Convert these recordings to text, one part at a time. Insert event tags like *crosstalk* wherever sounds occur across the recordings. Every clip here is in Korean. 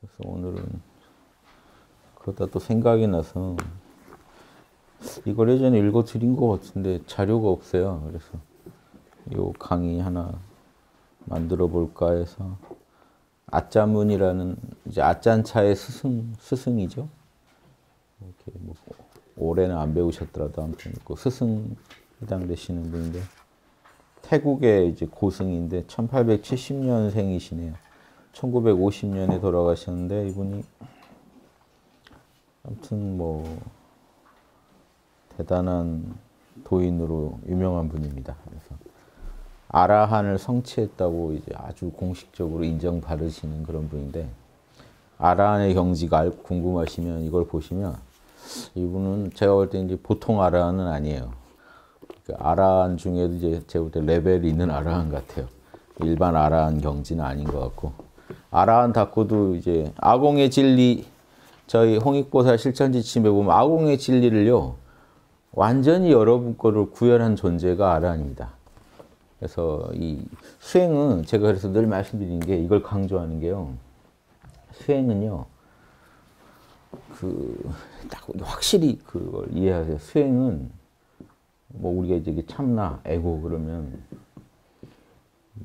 그래서 오늘은 그러다 또 생각이 나서 이걸 예전에 읽어드린 것 같은데 자료가 없어요. 그래서 이 강의 하나 만들어 볼까 해서 아짜문이라는 이제 아짠차의 스승 스승이죠. 이렇게 뭐 올해는 안 배우셨더라도 아무튼 그 스승 해당되시는 분인데 태국의 이제 고승인데 1870년생이시네요. 1950년에 돌아가셨는데 이분이 아무튼 뭐 대단한 도인으로 유명한 분입니다. 그래서 아라한을 성취했다고 이제 아주 공식적으로 인정받으시는 그런 분인데 아라한의 경지가 궁금하시면 이걸 보시면 이분은 제가 볼 때 이제 보통 아라한은 아니에요. 그 아라한 중에도 이제 제가 볼때 레벨이 있는 아라한 같아요. 일반 아라한 경지는 아닌 것 같고 아라한 닦고도 이제 아공의 진리 저희 홍익보살 실천지침에 보면 아공의 진리를요 완전히 여러분 거를 구현한 존재가 아라한입니다. 그래서 이 수행은 제가 그래서 늘 말씀드리는 게 이걸 강조하는 게요 수행은요 그딱 확실히 그걸 이해하세요. 수행은 뭐 우리가 이제 참나, 에고 그러면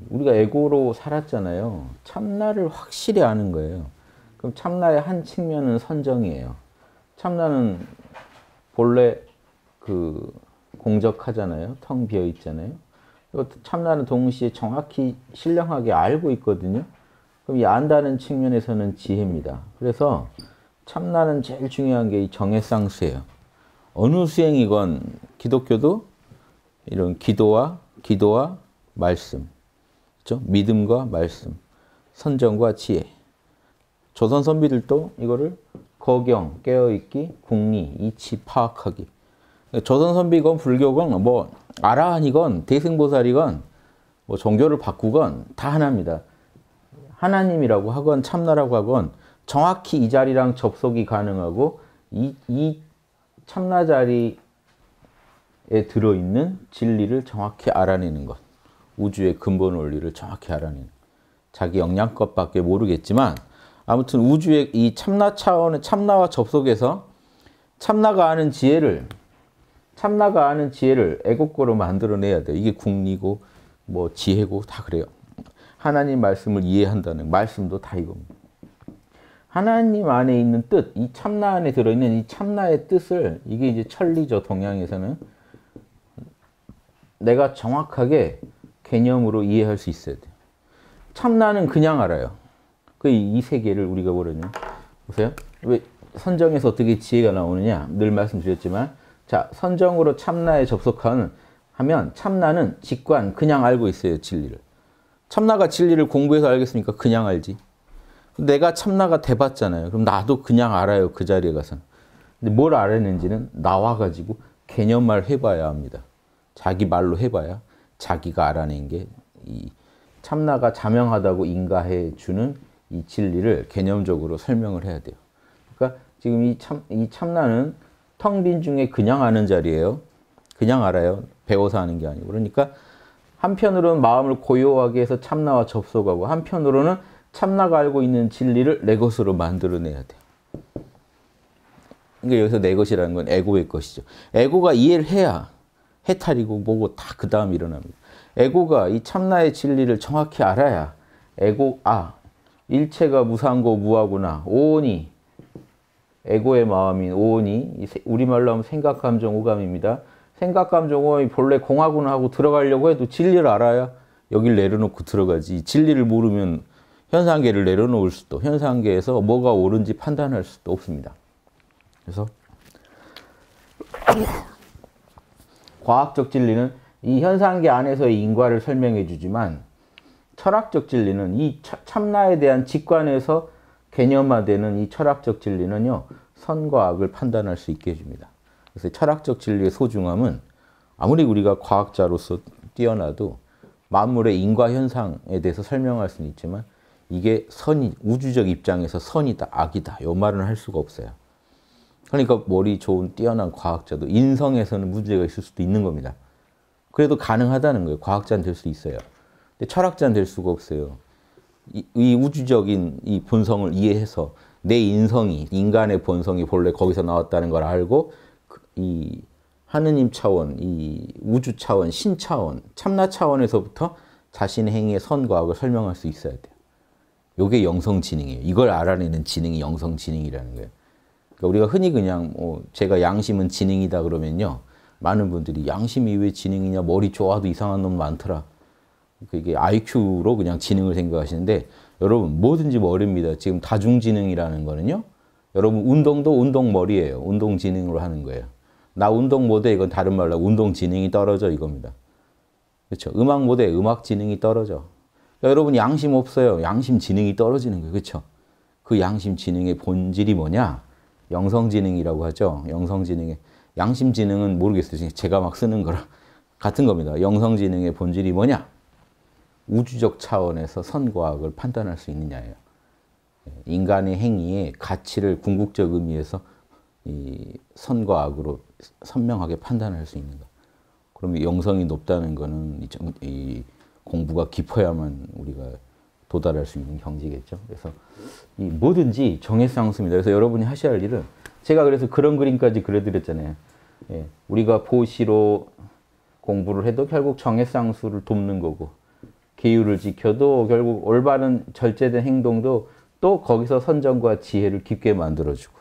우리가 에고로 살았잖아요. 참나를 확실히 아는 거예요. 그럼 참나의 한 측면은 선정이에요. 참나는 본래 그 공적하잖아요. 텅 비어 있잖아요. 참나는 동시에 정확히 신령하게 알고 있거든요. 그럼 이 안다는 측면에서는 지혜입니다. 그래서 참나는 제일 중요한 게 이 정해상수예요. 어느 수행이건 기독교도 이런 기도와 기도와 말씀, 그렇죠? 믿음과 말씀, 선정과 지혜. 조선 선비들도 이거를 거경, 깨어있기, 국리 이치, 파악하기. 조선 선비건 불교건 뭐 아라한이건 대승보살이건 뭐 종교를 바꾸건 다 하나입니다. 하나님이라고 하건 참나라고 하건 정확히 이 자리랑 접속이 가능하고 이, 이 참나 자리 에 들어있는 진리를 정확히 알아내는 것. 우주의 근본 원리를 정확히 알아내는 자기 역량껏밖에 모르겠지만 아무튼 우주의 이 참나 차원의 참나와 접속해서 참나가 아는 지혜를 참나가 아는 지혜를 애국고로 만들어내야 돼. 이게 국리고 뭐 지혜고 다 그래요. 하나님 말씀을 이해한다는 말씀도 다 이겁니다. 하나님 안에 있는 뜻, 이 참나 안에 들어있는 이 참나의 뜻을 이게 이제 천리죠 동양에서는 내가 정확하게 개념으로 이해할 수 있어야 돼요. 참나는 그냥 알아요. 그 이 세계를 우리가 모르냐. 보세요. 왜 선정에서 어떻게 지혜가 나오느냐. 늘 말씀드렸지만 자 선정으로 참나에 접속하는 하면 참나는 직관, 그냥 알고 있어요. 진리를. 참나가 진리를 공부해서 알겠습니까? 그냥 알지. 내가 참나가 돼봤잖아요. 그럼 나도 그냥 알아요. 그 자리에 가서. 근데 뭘 알았는지는 나와가지고 개념을 해봐야 합니다. 자기 말로 해봐야 자기가 알아낸 게이 참나가 자명하다고 인가해 주는 이 진리를 개념적으로 설명을 해야 돼요. 그러니까 지금 이, 참, 이 참나는 텅 빈 중에 그냥 아는 자리예요. 그냥 알아요. 배워서 아는 게 아니고. 그러니까 한편으로는 마음을 고요하게 해서 참나와 접속하고 한편으로는 참나가 알고 있는 진리를 내 것으로 만들어내야 돼요. 그러니까 여기서 내 것이라는 건 에고의 것이죠. 에고가 이해를 해야 해탈이고 뭐고 다 그 다음 일어납니다. 에고가 이 참나의 진리를 정확히 알아야 에고 아 일체가 무상고 무하구나 오온이 에고의 마음인 오온이 우리말로 하면 생각 감정 오감입니다. 생각 감정 오감이 본래 공하구나 하고 들어가려고 해도 진리를 알아야 여길 내려놓고 들어가지 진리를 모르면 현상계를 내려놓을 수도 현상계에서 뭐가 옳은지 판단할 수도 없습니다. 그래서 과학적 진리는 이 현상계 안에서의 인과를 설명해 주지만 철학적 진리는 이 참나에 대한 직관에서 개념화되는 이 철학적 진리는요 선과 악을 판단할 수 있게 해줍니다. 그래서 철학적 진리의 소중함은 아무리 우리가 과학자로서 뛰어나도 만물의 인과 현상에 대해서 설명할 수는 있지만 이게 선이 우주적 입장에서 선이다 악이다 요 말은 할 수가 없어요. 그러니까 머리 좋은 뛰어난 과학자도 인성에서는 문제가 있을 수도 있는 겁니다. 그래도 가능하다는 거예요. 과학자는 될 수 있어요. 근데 철학자는 될 수가 없어요. 이, 이 우주적인 이 본성을 이해해서 내 인성이 인간의 본성이 본래 거기서 나왔다는 걸 알고 그 이 하느님 차원, 이 우주 차원, 신 차원, 참나 차원에서부터 자신의 행위의 선과 악을 설명할 수 있어야 돼요. 요게 영성 지능이에요. 이걸 알아내는 지능이 영성 지능이라는 거예요. 그러니까 우리가 흔히 그냥 뭐 제가 양심은 지능이다 그러면요. 많은 분들이 양심이 왜 지능이냐 머리 좋아도 이상한 놈 많더라. 그게 IQ로 그냥 지능을 생각하시는데 여러분 뭐든지 머리입니다. 지금 다중지능이라는 거는요. 여러분 운동도 운동머리예요. 운동지능으로 하는 거예요. 나 운동 못해 이건 다른 말로 운동지능이 떨어져 이겁니다. 그렇죠? 음악 못해 음악지능이 떨어져. 그러니까 여러분 양심 없어요. 양심 지능이 떨어지는 거예요. 그렇죠? 그 양심 지능의 본질이 뭐냐? 영성지능이라고 하죠. 영성지능의 양심지능은 모르겠어요. 제가 막 쓰는 거랑 *laughs* 같은 겁니다. 영성지능의 본질이 뭐냐? 우주적 차원에서 선과학을 판단할 수 있느냐예요. 예, 인간의 행위의 가치를 궁극적 의미에서 선과 악으로 선명하게 판단할 수 있는 것. 그럼 영성이 높다는 거는 공부가 깊어야만 우리가 도달할 수 있는 경지겠죠. 그래서 이 뭐든지 정해상수입니다. 그래서 여러분이 하셔야 할 일은 제가 그래서 그런 그림까지 그려드렸잖아요. 예, 우리가 보시로 공부를 해도 결국 정해상수를 돕는 거고 계율을 지켜도 결국 올바른 절제된 행동도 또 거기서 선정과 지혜를 깊게 만들어주고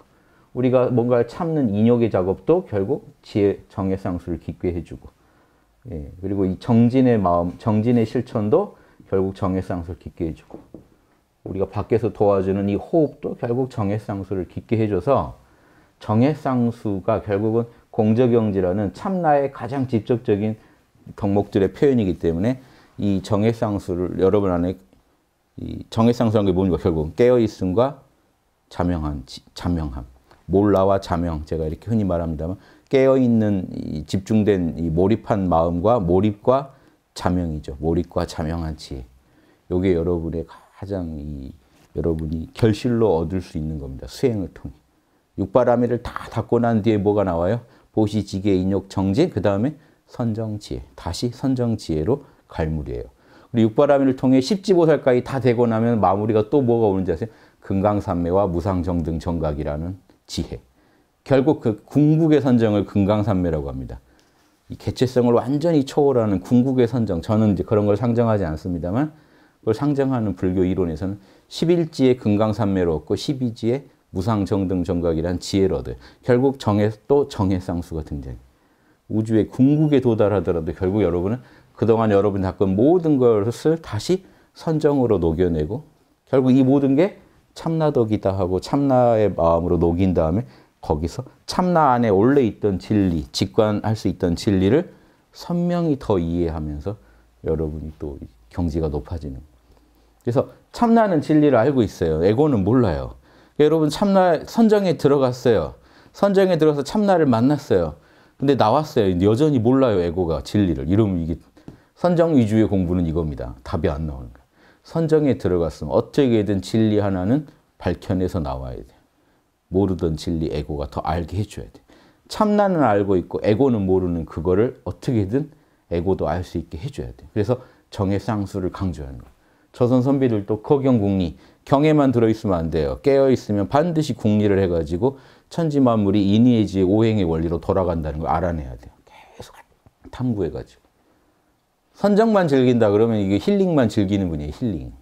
우리가 뭔가를 참는 인욕의 작업도 결국 지혜, 정해상수를 깊게 해주고 예, 그리고 이 정진의 마음, 정진의 실천도 결국 정액상수를 깊게 해주고 우리가 밖에서 도와주는 이 호흡도 결국 정액상수를 깊게 해줘서 정액상수가 결국은 공적영지라는 참나의 가장 직접적인 덕목들의 표현이기 때문에 이 정액상수를 여러분 안에 이 정액상수라는 게 뭡니까? 결국 은 깨어있음과 자명한, 자명함. 몰라와 자명. 제가 이렇게 흔히 말합니다만 깨어있는 집중된 몰입한 마음과 몰입과 자명이죠. 몰입과 자명한 지혜. 게 여러분의 가장 이, 여러분이 결실로 얻을 수 있는 겁니다. 수행을 통해. 육바라밀을 다 닦고 난 뒤에 뭐가 나와요? 보시지계, 인욕, 정지, 그 다음에 선정지혜. 다시 선정지혜로 갈무리예요. 그리고 육바라밀을 통해 십지보살까지 다 되고 나면 마무리가 또 뭐가 오는지 아세요? 금강산매와 무상정등 정각이라는 지혜. 결국 그 궁극의 선정을 금강산매라고 합니다. 이 개체성을 완전히 초월하는 궁극의 선정, 저는 이제 그런 걸 상정하지 않습니다만 그걸 상정하는 불교 이론에서는 11지의 금강산매로 얻고 12지의 무상정등정각이란 지혜를 얻 결국 정해, 또 정해상수가 등장해 우주의 궁극에 도달하더라도 결국 여러분은 그동안 여러분이 겪은 모든 것을 다시 선정으로 녹여내고 결국 이 모든 게 참나덕이다 하고 참나의 마음으로 녹인 다음에 거기서 참나 안에 원래 있던 진리, 직관할 수 있던 진리를 선명히 더 이해하면서 여러분이 또 경지가 높아지는. 그래서 참나는 진리를 알고 있어요. 에고는 몰라요. 그러니까 여러분 참나 선정에 들어갔어요. 선정에 들어서 참나를 만났어요. 근데 나왔어요. 여전히 몰라요. 에고가 진리를. 이러면 이게 선정 위주의 공부는 이겁니다. 답이 안 나오는 거예요. 선정에 들어갔으면 어떻게든 진리 하나는 밝혀내서 나와야 돼. 모르던 진리 에고가 더 알게 해줘야 돼. 참나는 알고 있고 에고는 모르는 그거를 어떻게든 에고도 알 수 있게 해줘야 돼. 그래서 정의 쌍수를 강조하는 거 조선 선비들도 허경궁리, 경에만 들어있으면 안 돼요. 깨어있으면 반드시 궁리를 해가지고 천지만물이 인의의지 오행의 원리로 돌아간다는 걸 알아내야 돼요. 계속 탐구해가지고. 선정만 즐긴다 그러면 이게 힐링만 즐기는 분이에요, 힐링.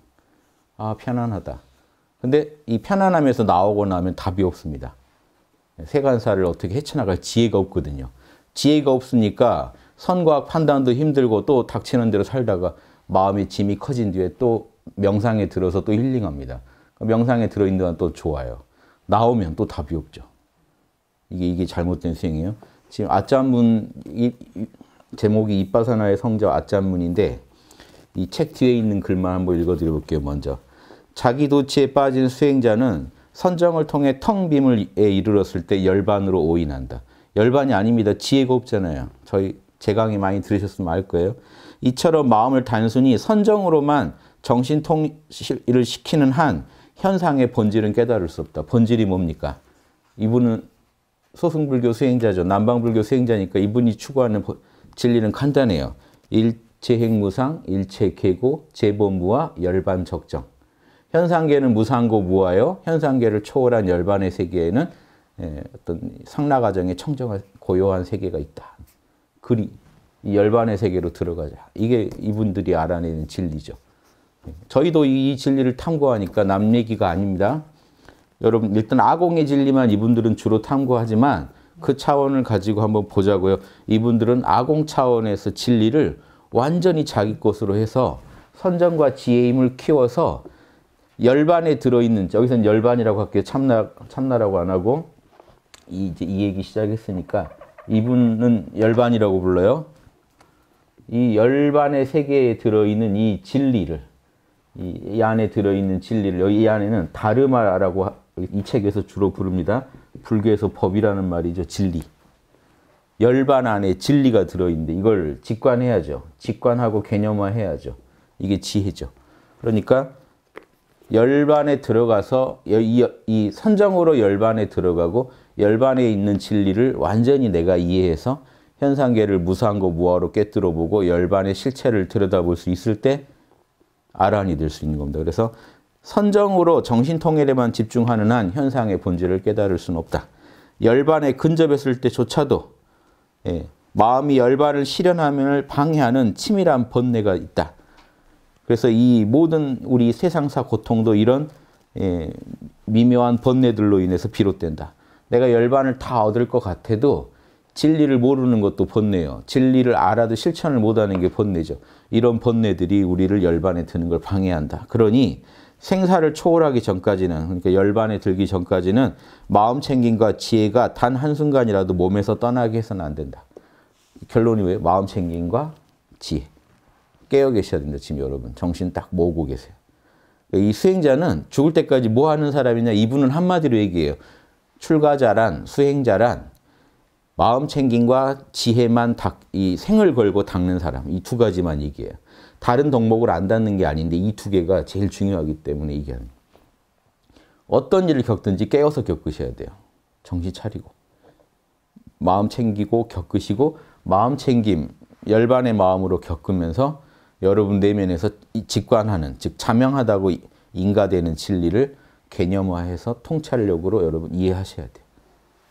아, 편안하다. 근데 이 편안함에서 나오고 나면 답이 없습니다. 세관사를 어떻게 헤쳐나갈 지혜가 없거든요. 지혜가 없으니까 선과 판단도 힘들고 또 닥치는 대로 살다가 마음의 짐이 커진 뒤에 또 명상에 들어서 또 힐링합니다. 명상에 들어있는 동또 좋아요. 나오면 또 답이 없죠. 이게, 이게 잘못된 수행이에요. 지금 아짠문, 이, 이, 제목이 이빠사나의 성자 아짠문인데 이 책 뒤에 있는 글만 한번 읽어드려볼게요, 먼저. 자기 도취에 빠진 수행자는 선정을 통해 텅 빔을에 이르렀을 때 열반으로 오인한다. 열반이 아닙니다. 지혜가 없잖아요. 저희 제 강의 많이 들으셨으면 알 거예요. 이처럼 마음을 단순히 선정으로만 정신 통일을 시키는 한 현상의 본질은 깨달을 수 없다. 본질이 뭡니까? 이분은 소승불교 수행자죠. 남방불교 수행자니까 이분이 추구하는 진리는 간단해요. 일체행무상, 일체계고, 제본무와 열반적정. 현상계는 무상고 무아요. 현상계를 초월한 열반의 세계에는 예, 어떤 상라과정의 청정한 고요한 세계가 있다. 그리 이 열반의 세계로 들어가자. 이게 이분들이 알아내는 진리죠. 저희도 이 진리를 탐구하니까 남 얘기가 아닙니다. 여러분 일단 아공의 진리만 이분들은 주로 탐구하지만 그 차원을 가지고 한번 보자고요. 이분들은 아공 차원에서 진리를 완전히 자기 것으로 해서 선정과 지혜임을 키워서 열반에 들어있는 자, 여기서는 열반이라고 할게요. 참나, 참나라고 안 하고, 이, 이제 이 얘기 시작했으니까, 이분은 열반이라고 불러요. 이 열반의 세계에 들어있는 이 진리를, 이, 이 안에 들어있는 진리를, 여기 이 안에는 다르마라고 이 책에서 주로 부릅니다. 불교에서 법이라는 말이죠. 진리. 열반 안에 진리가 들어있는데 이걸 직관해야죠. 직관하고 개념화해야죠. 이게 지혜죠. 그러니까 열반에 들어가서 이, 이 선정으로 열반에 들어가고 열반에 있는 진리를 완전히 내가 이해해서 현상계를 무상고 무화로 깨뜨려 보고 열반의 실체를 들여다볼 수 있을 때 아란이 될 수 있는 겁니다. 그래서 선정으로 정신통일에만 집중하는 한 현상의 본질을 깨달을 수는 없다. 열반에 근접했을 때조차도 예, 마음이 열반을 실현하면 방해하는 치밀한 번뇌가 있다. 그래서 이 모든 우리 세상사 고통도 이런 예, 미묘한 번뇌들로 인해서 비롯된다. 내가 열반을 다 얻을 것 같아도 진리를 모르는 것도 번뇌요. 진리를 알아도 실천을 못하는 게 번뇌죠. 이런 번뇌들이 우리를 열반에 드는 걸 방해한다. 그러니 생사를 초월하기 전까지는 그러니까 열반에 들기 전까지는 마음 챙김과 지혜가 단 한순간이라도 몸에서 떠나게 해서는 안 된다. 결론이 왜? 마음 챙김과 지혜. 깨어 계셔야 된다 지금 여러분 정신 딱 모으고 계세요. 그러니까 이 수행자는 죽을 때까지 뭐 하는 사람이냐 이분은 한마디로 얘기해요. 출가자란 수행자란 마음 챙김과 지혜만 닭, 이 생을 걸고 닦는 사람 이 두 가지만 얘기해요. 다른 덕목을 안 닦는 게 아닌데 이 두 개가 제일 중요하기 때문에 얘기하는 어떤 일을 겪든지 깨어서 겪으셔야 돼요. 정신 차리고 마음 챙기고 겪으시고 마음 챙김 열반의 마음으로 겪으면서 여러분 내면에서 직관하는, 즉 자명하다고 인가되는 진리를 개념화해서 통찰력으로 여러분 이해하셔야 돼요.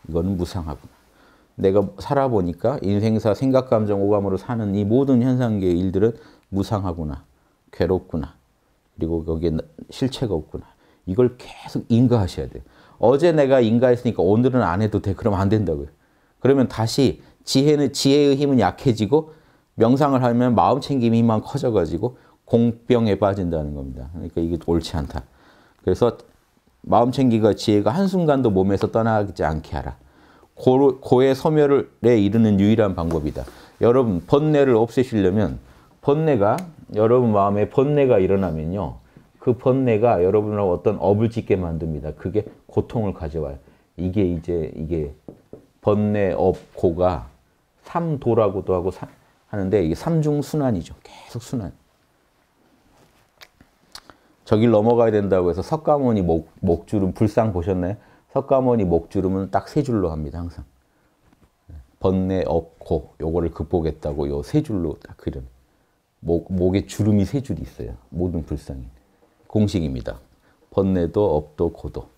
이거는 무상하구나. 내가 살아보니까 인생사 생각, 감정, 오감으로 사는 이 모든 현상계의 일들은 무상하구나, 괴롭구나, 그리고 거기에 실체가 없구나. 이걸 계속 인가하셔야 돼요. 어제 내가 인가했으니까 오늘은 안 해도 돼. 그러면 안 된다고요. 그러면 다시 지혜는 지혜의 힘은 약해지고 명상을 하면 마음 챙김 이만 커져가지고 공병에 빠진다는 겁니다. 그러니까 이게 옳지 않다. 그래서 마음 챙기가 지혜가 한순간도 몸에서 떠나지 않게 하라. 고, 고의 소멸에 이르는 유일한 방법이다. 여러분 번뇌를 없애시려면 번뇌가 여러분 마음에 번뇌가 일어나면요. 그 번뇌가 여러분을 어떤 업을 짓게 만듭니다. 그게 고통을 가져와요. 이게 이제 이게 번뇌 업고가 삼도라고도 하고 삼, 하는데 이게 삼중 순환이죠. 계속 순환. 저길 넘어가야 된다고 해서 석가모니 목, 목주름 불상 보셨나요? 석가모니 목주름은 딱 세 줄로 합니다. 항상. 번뇌 없고 요거를 극복했다고 요 세 줄로 딱 그림. 려 목, 목에 주름이 세 줄이 있어요. 모든 불상이. 공식입니다. 번뇌도 업도 고도.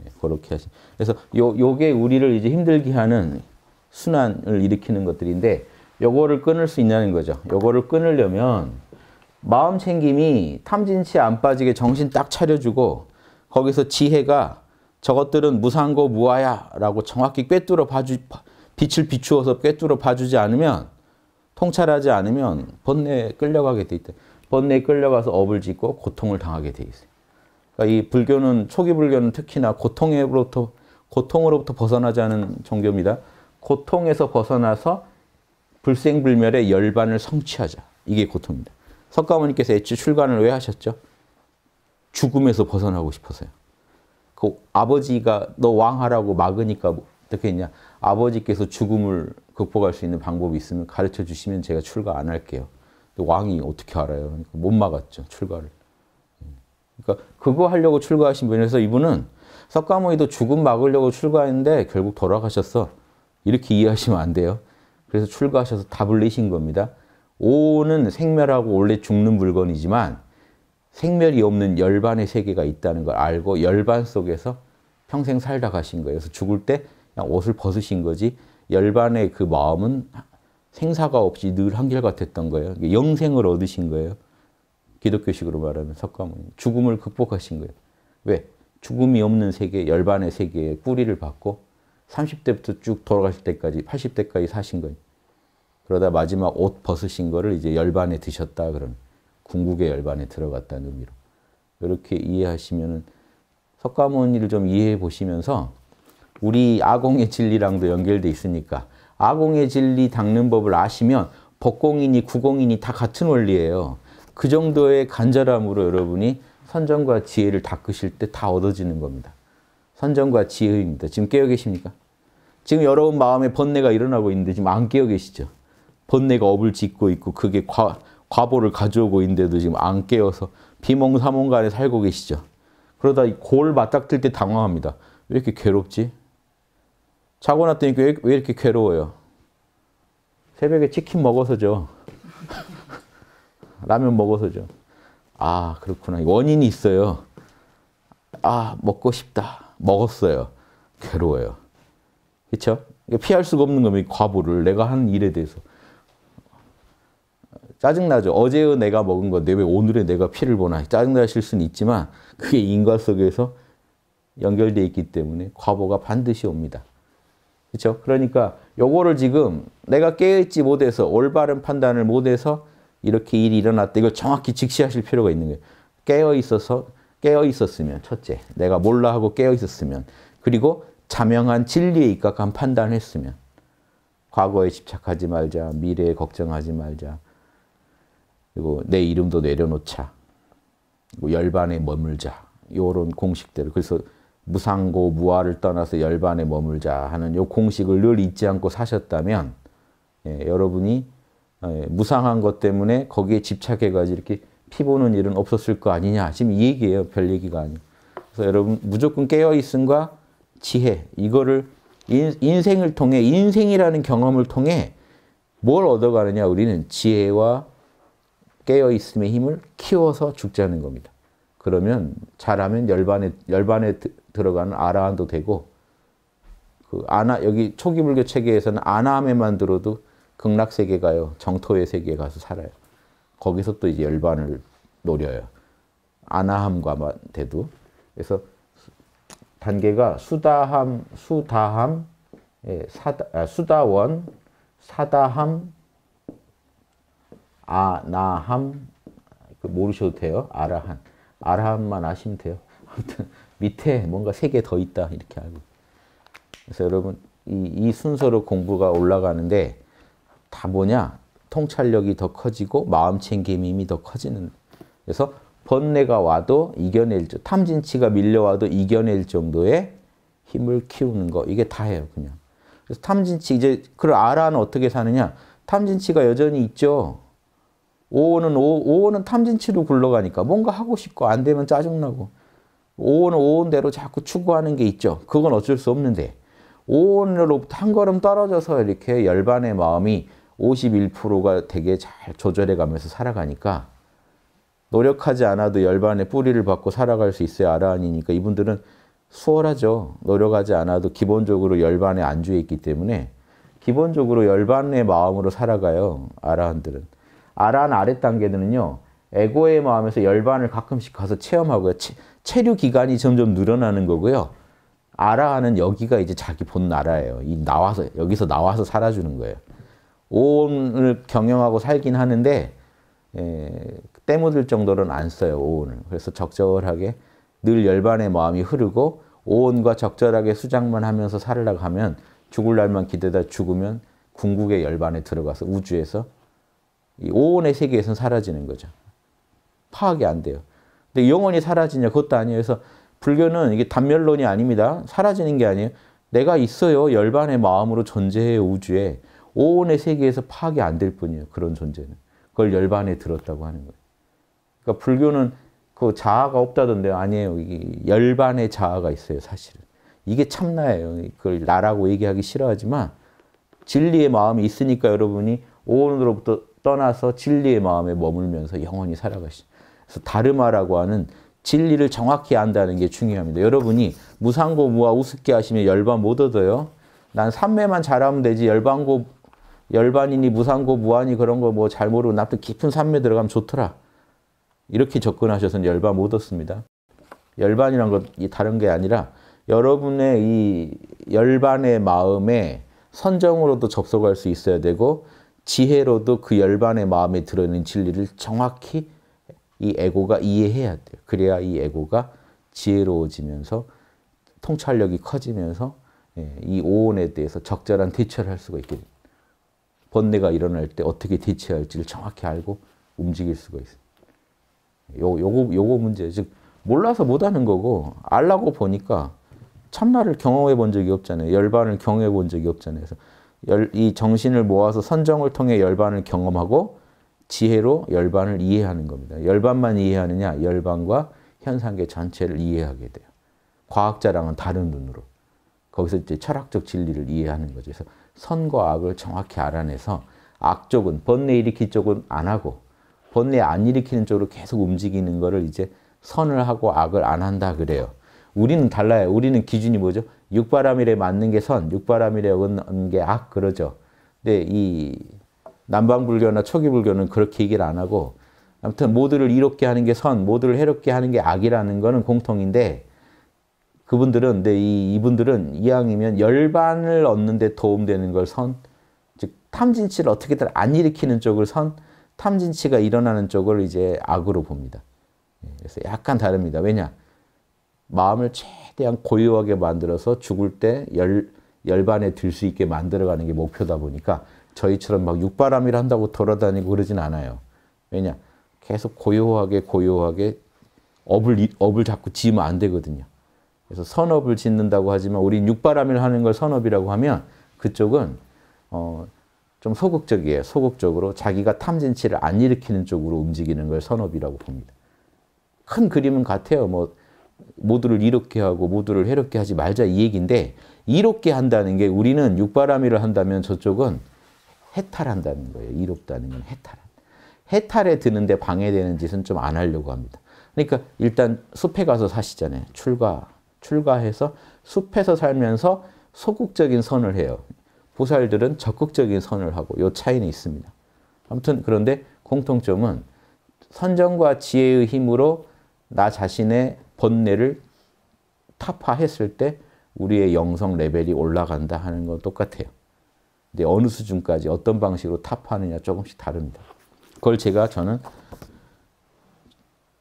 예, 그렇게 하시. 그래서 요 요게 우리를 이제 힘들게 하는 순환을 일으키는 것들인데 요거를 끊을 수 있냐는 거죠. 요거를 끊으려면 마음 챙김이 탐진치 안 빠지게 정신 딱 차려주고 거기서 지혜가 저것들은 무상고 무아야 라고 정확히 꿰뚫어 봐주, 빛을 비추어서 꿰뚫어 봐주지 않으면 통찰하지 않으면 번뇌에 끌려가게 돼 있다. 번뇌에 끌려가서 업을 짓고 고통을 당하게 돼 있어요. 그러니까 이 불교는 초기 불교는 특히나 고통으로부터 고통으로부터 벗어나지 않은 종교입니다. 고통에서 벗어나서 불생불멸의 열반을 성취하자. 이게 고통입니다. 석가모니께서 애초 출간을 왜 하셨죠? 죽음에서 벗어나고 싶어서요. 그 아버지가 너 왕하라고 막으니까 뭐 어떻게 했냐. 아버지께서 죽음을 극복할 수 있는 방법이 있으면 가르쳐 주시면 제가 출가 안 할게요. 왕이 어떻게 알아요? 그러니까 못 막았죠, 출가를. 그러니까 그거 하려고 출가하신 분이라서 이분은 석가모니도 죽음 막으려고 출가했는데 결국 돌아가셨어. 이렇게 이해하시면 안 돼요. 그래서 출가하셔서 답을 내신 겁니다. 오는 생멸하고 원래 죽는 물건이지만 생멸이 없는 열반의 세계가 있다는 걸 알고 열반 속에서 평생 살다 가신 거예요. 그래서 죽을 때 그냥 옷을 벗으신 거지 열반의 그 마음은 생사가 없이 늘 한결같았던 거예요. 영생을 얻으신 거예요. 기독교식으로 말하면 석가모니. 죽음을 극복하신 거예요. 왜? 죽음이 없는 세계, 열반의 세계에 뿌리를 받고 30대부터 쭉 돌아가실 때까지, 80대까지 사신 거예요. 그러다 마지막 옷 벗으신 거를 이제 열반에 드셨다 그런 궁극의 열반에 들어갔다는 의미로 이렇게 이해하시면은 석가모니를 좀 이해해 보시면서 우리 아공의 진리랑도 연결돼 있으니까 아공의 진리 닦는 법을 아시면 법공이니 구공이니 다 같은 원리예요. 그 정도의 간절함으로 여러분이 선정과 지혜를 닦으실 때 다 얻어지는 겁니다. 선정과 지혜입니다. 지금 깨어 계십니까? 지금 여러분 마음에 번뇌가 일어나고 있는데 지금 안 깨어 계시죠? 번뇌가 업을 짓고 있고 그게 과, 과보를 가져오고 있는데도 지금 안 깨어서 비몽사몽간에 살고 계시죠. 그러다 골 맞닥칠 때 당황합니다. 왜 이렇게 괴롭지? 자고 났더니 왜, 왜 이렇게 괴로워요? 새벽에 치킨 먹어서죠. *laughs* 라면 먹어서죠. 아, 그렇구나. 원인이 있어요. 아, 먹고 싶다. 먹었어요. 괴로워요. 그렇죠? 피할 수가 없는 거면 과부를 내가 한 일에 대해서 짜증나죠. 어제의 내가 먹은 건데 왜 오늘의 내가 피를 보나 짜증나실 수는 있지만 그게 인과 속에서 연결되어 있기 때문에 과보가 반드시 옵니다. 그렇죠? 그러니까 요거를 지금 내가 깨어있지 못해서 올바른 판단을 못해서 이렇게 일이 일어났다. 이걸 정확히 직시하실 필요가 있는 거예요. 깨어 있어서 깨어 있었으면 첫째, 내가 몰라 하고 깨어 있었으면 그리고 자명한 진리에 입각한 판단을 했으면 과거에 집착하지 말자, 미래에 걱정하지 말자, 그리고 내 이름도 내려놓자. 그리고 열반에 머물자. 요런 공식대로. 그래서 무상고 무아를 떠나서 열반에 머물자 하는 요 공식을 늘 잊지 않고 사셨다면 예, 여러분이 예, 무상한 것 때문에 거기에 집착해가지고 이렇게 피보는 일은 없었을 거 아니냐. 지금 이 얘기예요. 별 얘기가 아니에요. 그래서 여러분 무조건 깨어있음과 지혜 이거를 인, 인생을 통해 인생이라는 경험을 통해 뭘 얻어가느냐 우리는 지혜와 깨어있음의 힘을 키워서 죽자는 겁니다. 그러면 잘하면 열반에, 열반에 들어가는 아라한도 되고, 그 아나, 여기 초기 불교 체계에서는 아나함에만 들어도 극락세계 가요. 정토의 세계에 가서 살아요. 거기서 또 이제 열반을 노려요. 아나함과만 돼도. 그래서 단계가 수다함, 수다함, 예, 사다, 아, 수다원, 사다함, 아나함 그 모르셔도 돼요. 아라한. 아라함만 아시면 돼요. 아무튼 밑에 뭔가 세 개 더 있다 이렇게 알고. 그래서 여러분 이, 이 순서로 공부가 올라가는데 다 뭐냐? 통찰력이 더 커지고 마음 챙김 이더 커지는. 그래서 번뇌가 와도 이겨낼 정 탐진치가 밀려와도 이겨낼 정도의 힘을 키우는 거. 이게 다예요, 그냥. 그래서 탐진치 이제 그 아라는 어떻게 사느냐? 탐진치가 여전히 있죠. 5호는 5, 5호는 탐진치로 굴러가니까 뭔가 하고 싶고 안 되면 짜증나고 5호는 5호대로 자꾸 추구하는 게 있죠. 그건 어쩔 수 없는데 5호로부터 한 걸음 떨어져서 이렇게 열반의 마음이 51%가 되게 잘 조절해 가면서 살아가니까 노력하지 않아도 열반의 뿌리를 받고 살아갈 수 있어야 아라한이니까 이분들은 수월하죠. 노력하지 않아도 기본적으로 열반에 안주해 있기 때문에 기본적으로 열반의 마음으로 살아가요. 아라한들은. 아란 아랫 단계들은요. 에고의 마음에서 열반을 가끔씩 가서 체험하고요. 체, 체류 기간이 점점 늘어나는 거고요. 아라하는 여기가 이제 자기 본 나라예요. 이 나와서 여기서 나와서 살아주는 거예요. 오온을 경영하고 살긴 하는데 에, 예, 때묻을 정도는안 써요 오온을. 그래서 적절하게 늘 열반의 마음이 흐르고 오온과 적절하게 수장만 하면서 살려고 하면 죽을 날만 기대다 죽으면 궁극의 열반에 들어가서 우주에서 이 오온의 세계에서는 사라지는 거죠. 파악이 안 돼요. 근데 영원히 사라지냐 그것도 아니에요. 그래서 불교는 이게 단멸론이 아닙니다. 사라지는 게 아니에요. 내가 있어요. 열반의 마음으로 존재해 요 우주에 오온의 세계에서 파악이 안 될 뿐이에요. 그런 존재는. 그걸 열반에 들었다고 하는 거예요. 그러니까 불교는 그 자아가 없다던데 아니에요. 이게 열반의 자아가 있어요, 사실은. 이게 참나예요. 그걸 나라고 얘기하기 싫어하지만 진리의 마음이 있으니까 여러분이 오온으로부터 떠나서 진리의 마음에 머물면서 영원히 살아가시죠. 그래서 다르마라고 하는 진리를 정확히 안다는 게 중요합니다. 여러분이 무상고 무아 우습게 하시면 열반 못 얻어요. 난 삼매만 잘하면 되지 열반고 열반이니 무상고 무안이 그런 거 뭐 잘 모르고 나도 깊은 삼매 들어가면 좋더라. 이렇게 접근하셔서는 열반 못 얻습니다. 열반이란 건 다른 게 아니라 여러분의 이 열반의 마음에 선정으로도 접속할 수 있어야 되고 지혜로도 그 열반의 마음에 들어있는 진리를 정확히 이 에고가 이해해야 돼요. 그래야 이 에고가 지혜로워지면서 통찰력이 커지면서 예, 이 오온에 대해서 적절한 대처를 할 수가 있게 됩니다. 번뇌가 일어날 때 어떻게 대처할지를 정확히 알고 움직일 수가 있습 요, 요거, 요거 문제. 즉, 몰라서 못하는 거고, 알라고 보니까 참나를 경험해 본 적이 없잖아요. 열반을 경험해 본 적이 없잖아요. 그래서 열, 이 정신을 모아서 선정을 통해 열반을 경험하고 지혜로 열반을 이해하는 겁니다. 열반만 이해하느냐? 열반과 현상계 전체를 이해하게 돼요. 과학자랑은 다른 눈으로. 거기서 이제 철학적 진리를 이해하는 거죠. 그래서 선과 악을 정확히 알아내서 악 쪽은 번뇌 일으킬 쪽은 안 하고 번뇌 안 일으키는 쪽으로 계속 움직이는 거를 이제 선을 하고 악을 안 한다 그래요. 우리는 달라요. 우리는 기준이 뭐죠? 육바람일에 맞는 게 선, 육바람일에 어는게 악, 그러죠. 근데 이 남방불교나 초기불교는 그렇게 얘기를 안 하고, 아무튼 모두를 이롭게 하는 게 선, 모두를 해롭게 하는 게 악이라는 거는 공통인데, 그분들은, 근데 이, 이분들은 이왕이면 열반을 얻는데 도움되는 걸 선, 즉, 탐진치를 어떻게든 안 일으키는 쪽을 선, 탐진치가 일어나는 쪽을 이제 악으로 봅니다. 예, 그래서 약간 다릅니다. 왜냐? 마음을 최 최대한 고요하게 만들어서 죽을 때 열, 열반에 들 수 있게 만들어가는 게 목표다 보니까 저희처럼 막 육바람이라 한다고 돌아다니고 그러진 않아요. 왜냐? 계속 고요하게 고요하게 업을, 업을 자꾸 지으면 안 되거든요. 그래서 선업을 짓는다고 하지만 우리 육바람일 하는 걸 선업이라고 하면 그쪽은 어, 좀 소극적이에요. 소극적으로 자기가 탐진치를 안 일으키는 쪽으로 움직이는 걸 선업이라고 봅니다. 큰 그림은 같아요. 뭐 모두를 이롭게 하고 모두를 해롭게 하지 말자 이 얘기인데 이롭게 한다는 게 우리는 육바라밀을 한다면 저쪽은 해탈한다는 거예요. 이롭다는 건 해탈. 해탈에 드는데 방해되는 짓은 좀 안 하려고 합니다. 그러니까 일단 숲에 가서 사시잖아요. 출가. 출가해서 숲에서 살면서 소극적인 선을 해요. 보살들은 적극적인 선을 하고 요 차이는 있습니다. 아무튼 그런데 공통점은 선정과 지혜의 힘으로 나 자신의 번뇌를 타파했을 때 우리의 영성 레벨이 올라간다 하는 건 똑같아요. 근데 어느 수준까지 어떤 방식으로 타파하느냐 조금씩 다릅니다. 그걸 제가 저는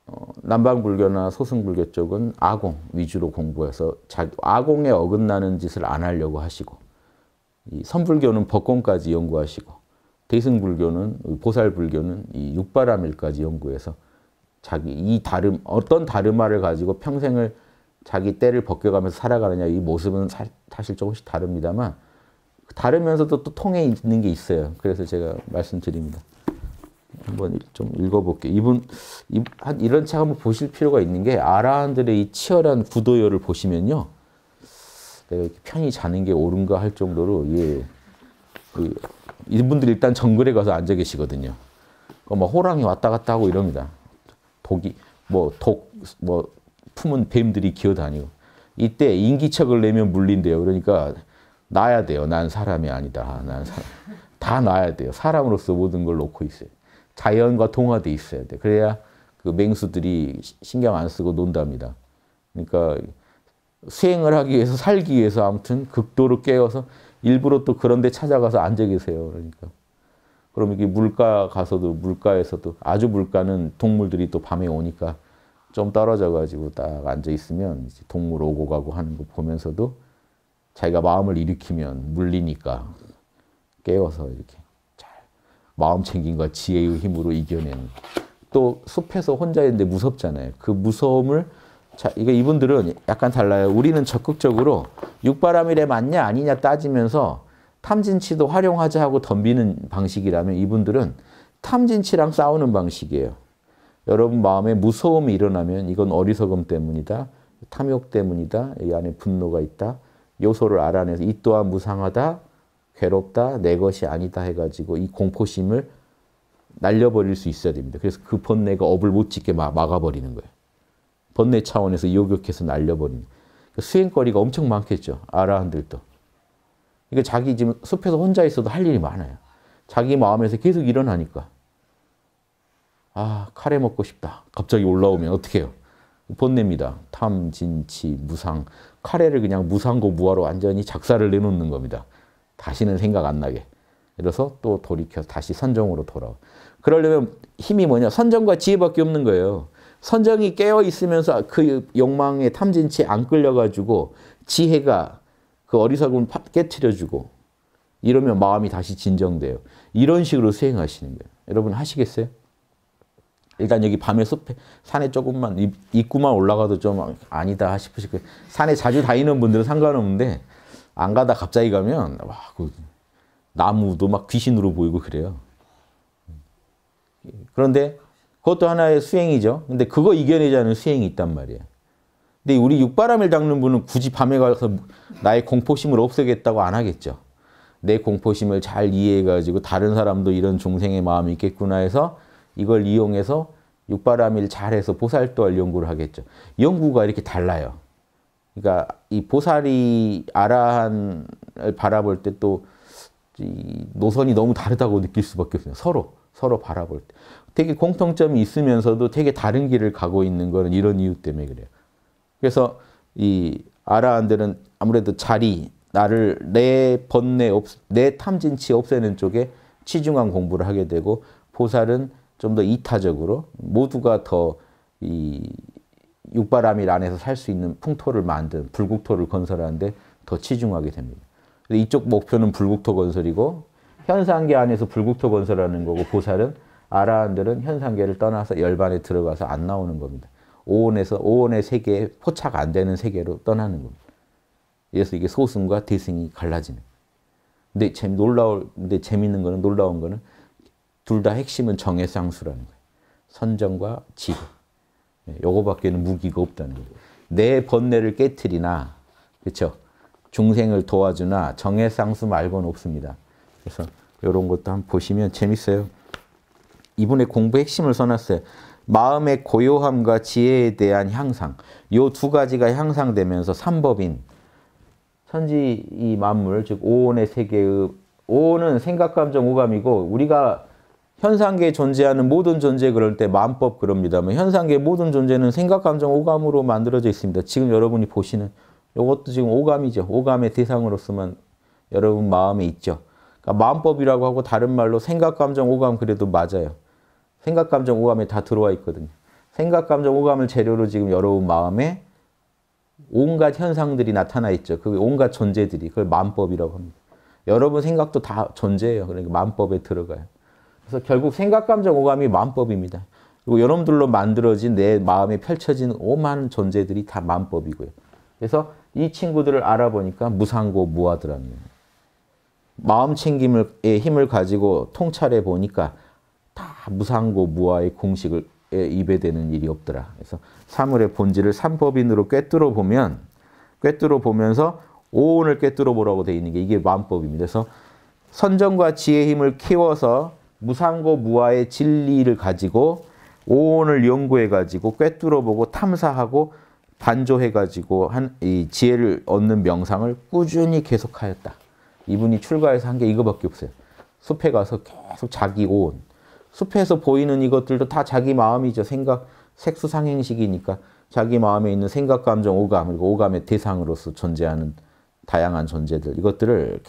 어, 남방불교나 소승불교 쪽은 아공 위주로 공부해서 자, 아공에 어긋나는 짓을 안 하려고 하시고 이 선불교는 법공까지 연구하시고 대승불교는 보살불교는 이 육바라밀까지 연구해서 자기 이 다름 어떤 다름마를 가지고 평생을 자기 때를 벗겨가면서 살아가느냐 이 모습은 사, 사실 조금씩 다릅니다만 다르면서도 또 통해 있는 게 있어요. 그래서 제가 말씀드립니다. 한번 좀읽어볼게 이분 이, 한 이런 책 한번 보실 필요가 있는 게 아라한들의 이 치열한 구도열을 보시면요, 내가 이렇게 편히 자는 게 옳은가 할 정도로 예, 그, 이분들 일단 정글에 가서 앉아 계시거든요. 막 그 뭐 호랑이 왔다 갔다 하고 이럽니다. 독이 뭐독뭐 뭐 품은 뱀들이 기어다니고 이때 인기척을 내면 물린대요. 그러니까 나야 돼요. 난 사람이 아니다. 아, 난 사람. 다나야 돼요. 사람으로서 모든 걸 놓고 있어요. 자연과 동화돼 있어야 돼. 그래야 그 맹수들이 신경 안 쓰고 논답니다. 그러니까 수행을 하기 위해서 살기 위해서 아무튼 극도로 깨어서 일부러 또 그런 데 찾아가서 앉아 계세요. 그러니까 그럼 이게 물가 가서도 물가에서도 아주 물가는 동물들이 또 밤에 오니까 좀 떨어져 가지고 딱 앉아 있으면 이제 동물 오고 가고 하는 거 보면서도 자기가 마음을 일으키면 물리니까 깨워서 이렇게 잘 마음 챙긴과 지혜의 힘으로 이겨내는 또 숲에서 혼자 있는데 무섭잖아요. 그 무서움을 자, 이거 이분들은 약간 달라요. 우리는 적극적으로 육바람이에 맞냐 아니냐 따지면서 탐진치도 활용하자 하고 덤비는 방식이라면 이분들은 탐진치랑 싸우는 방식이에요. 여러분 마음에 무서움이 일어나면 이건 어리석음 때문이다. 탐욕 때문이다. 이 안에 분노가 있다. 요소를 알아내서 이 또한 무상하다. 괴롭다. 내 것이 아니다 해가지고 이 공포심을 날려버릴 수 있어야 됩니다. 그래서 그 번뇌가 업을 못 짓게 막, 아버리는 거예요. 번뇌 차원에서 요격해서 날려버리는 그러니까 수행거리가 엄청 많겠죠. 아한들도 그러니까 자기 지금 숲에서 혼자 있어도 할 일이 많아요. 자기 마음에서 계속 일어나니까. 아, 카레 먹고 싶다. 갑자기 올라오면 어떻게 해요? 본냅니다. 탐, 진치, 무상. 카레를 그냥 무상고 무화로 완전히 작사를 내놓는 겁니다. 다시는 생각 안 나게. 그래서 또 돌이켜서 다시 선정으로 돌아와. 그러려면 힘이 뭐냐? 선정과 지혜밖에 없는 거예요. 선정이 깨어 있으면서 그 욕망에 탐진치안 끌려가지고 지혜가 그 어리석음을 깨트려주고 이러면 마음이 다시 진정돼요. 이런 식으로 수행하시는 거예요. 여러분 하시겠어요? 일단 여기 밤에 숲에 산에 조금만 입구만 올라가도 좀 아니다 싶으시고 산에 자주 다니는 분들은 상관없는데 안 가다 갑자기 가면 와, 그 나무도 막 귀신으로 보이고 그래요. 그런데 그것도 하나의 수행이죠. 근데 그거 이겨내자는 수행이 있단 말이에요. 근데 우리 육바람을 닦는 분은 굳이 밤에 가서 나의 공포심을 없애겠다고 안 하겠죠. 내 공포심을 잘 이해해가지고 다른 사람도 이런 중생의 마음이 있겠구나 해서 이걸 이용해서 육바람일 잘해서 보살도할 연구를 하겠죠. 연구가 이렇게 달라요. 그러니까 이 보살이 아라한을 바라볼 때 또 노선이 너무 다르다고 느낄 수밖에 없어요. 서로 서로 바라볼 때 되게 공통점이 있으면서도 되게 다른 길을 가고 있는 거는 이런 이유 때문에 그래요. 그래서 이 아라한들은 아무래도 자리, 나를 내 번뇌, 없, 내 탐진치 없애는 쪽에 치중한 공부를 하게 되고 보살은 좀 더 이타적으로 모두가 더 이 육바람일 안에서 살 수 있는 풍토를 만든 불국토를 건설하는데 더 치중하게 됩니다. 이쪽 목표는 불국토 건설이고 현상계 안에서 불국토 건설하는 거고 보살은 아라한들은 현상계를 떠나서 열반에 들어가서 안 나오는 겁니다. 오온에서 오온의 세계에 포착 안 되는 세계로 떠나는 겁니다. 그래서 이게 소승과 대승이 갈라지는. 근데 재미 놀라울 근데 재밌는 거는 놀라운 거는 둘 다 핵심은 정의 쌍수라는 거예요. 선정과 지혜. 네, 요거밖에는 무기가 없다는 거예요. 내 번뇌를 깨뜨리나 그렇죠? 중생을 도와주나 정의 쌍수 말고는 없습니다. 그래서 이런 것도 한번 보시면 재밌어요. 이분의 공부 핵심을 써놨어요. 마음의 고요함과 지혜에 대한 향상 요 두 가지가 향상되면서 삼법인 천지 이 만물 즉 오온의 세계의 오온은 생각 감정 오감이고 우리가 현상계에 존재하는 모든 존재 그럴 때 만법 그럽니다만 뭐 현상계 모든 존재는 생각 감정 오감으로 만들어져 있습니다. 지금 여러분이 보시는 이것도 지금 오감이죠. 오감의 대상으로서만 여러분 마음에 있죠. 그러니까 마음법이라고 하고 다른 말로 생각 감정 오감 그래도 맞아요. 생각, 감정, 오감에다 들어와 있거든요. 생각, 감정, 오감을 재료로 지금 여러분 마음에 온갖 현상들이 나타나 있죠. 그 온갖 존재들이 그걸 만법이라고 합니다. 여러분 생각도 다 존재예요. 그러니까 만법에 들어가요. 그래서 결국 생각, 감정, 오감이 만법입니다. 그리고 여러분들로 만들어진 내 마음에 펼쳐진 오만 존재들이 다 만법이고요. 그래서 이 친구들을 알아보니까 무상고 무아드랍니다. 마음 챙김의 힘을 가지고 통찰해 보니까 다 무상고 무아의 공식을 입에 대는 일이 없더라. 그래서 사물의 본질을 삼법인으로 꿰뚫어 보면 꿰뚫어 보면서 오온을 꿰뚫어 보라고 되어 있는 게 이게 만법입니다. 그래서 선정과 지혜의 힘을 키워서 무상고 무아의 진리를 가지고 오온을 연구해 가지고 꿰뚫어 보고 탐사하고 반조해 가지고 한 이 지혜를 얻는 명상을 꾸준히 계속하였다. 이분이 출가해서 한 게 이거밖에 없어요. 숲에 가서 계속 자기 오온 숲에서 보이는 이것들도 다 자기 마음이죠. 생각, 색수상행식이니까 자기 마음에 있는 생각, 감정, 오감, 그리고 오감의 대상으로서 존재하는 다양한 존재들, 이것들을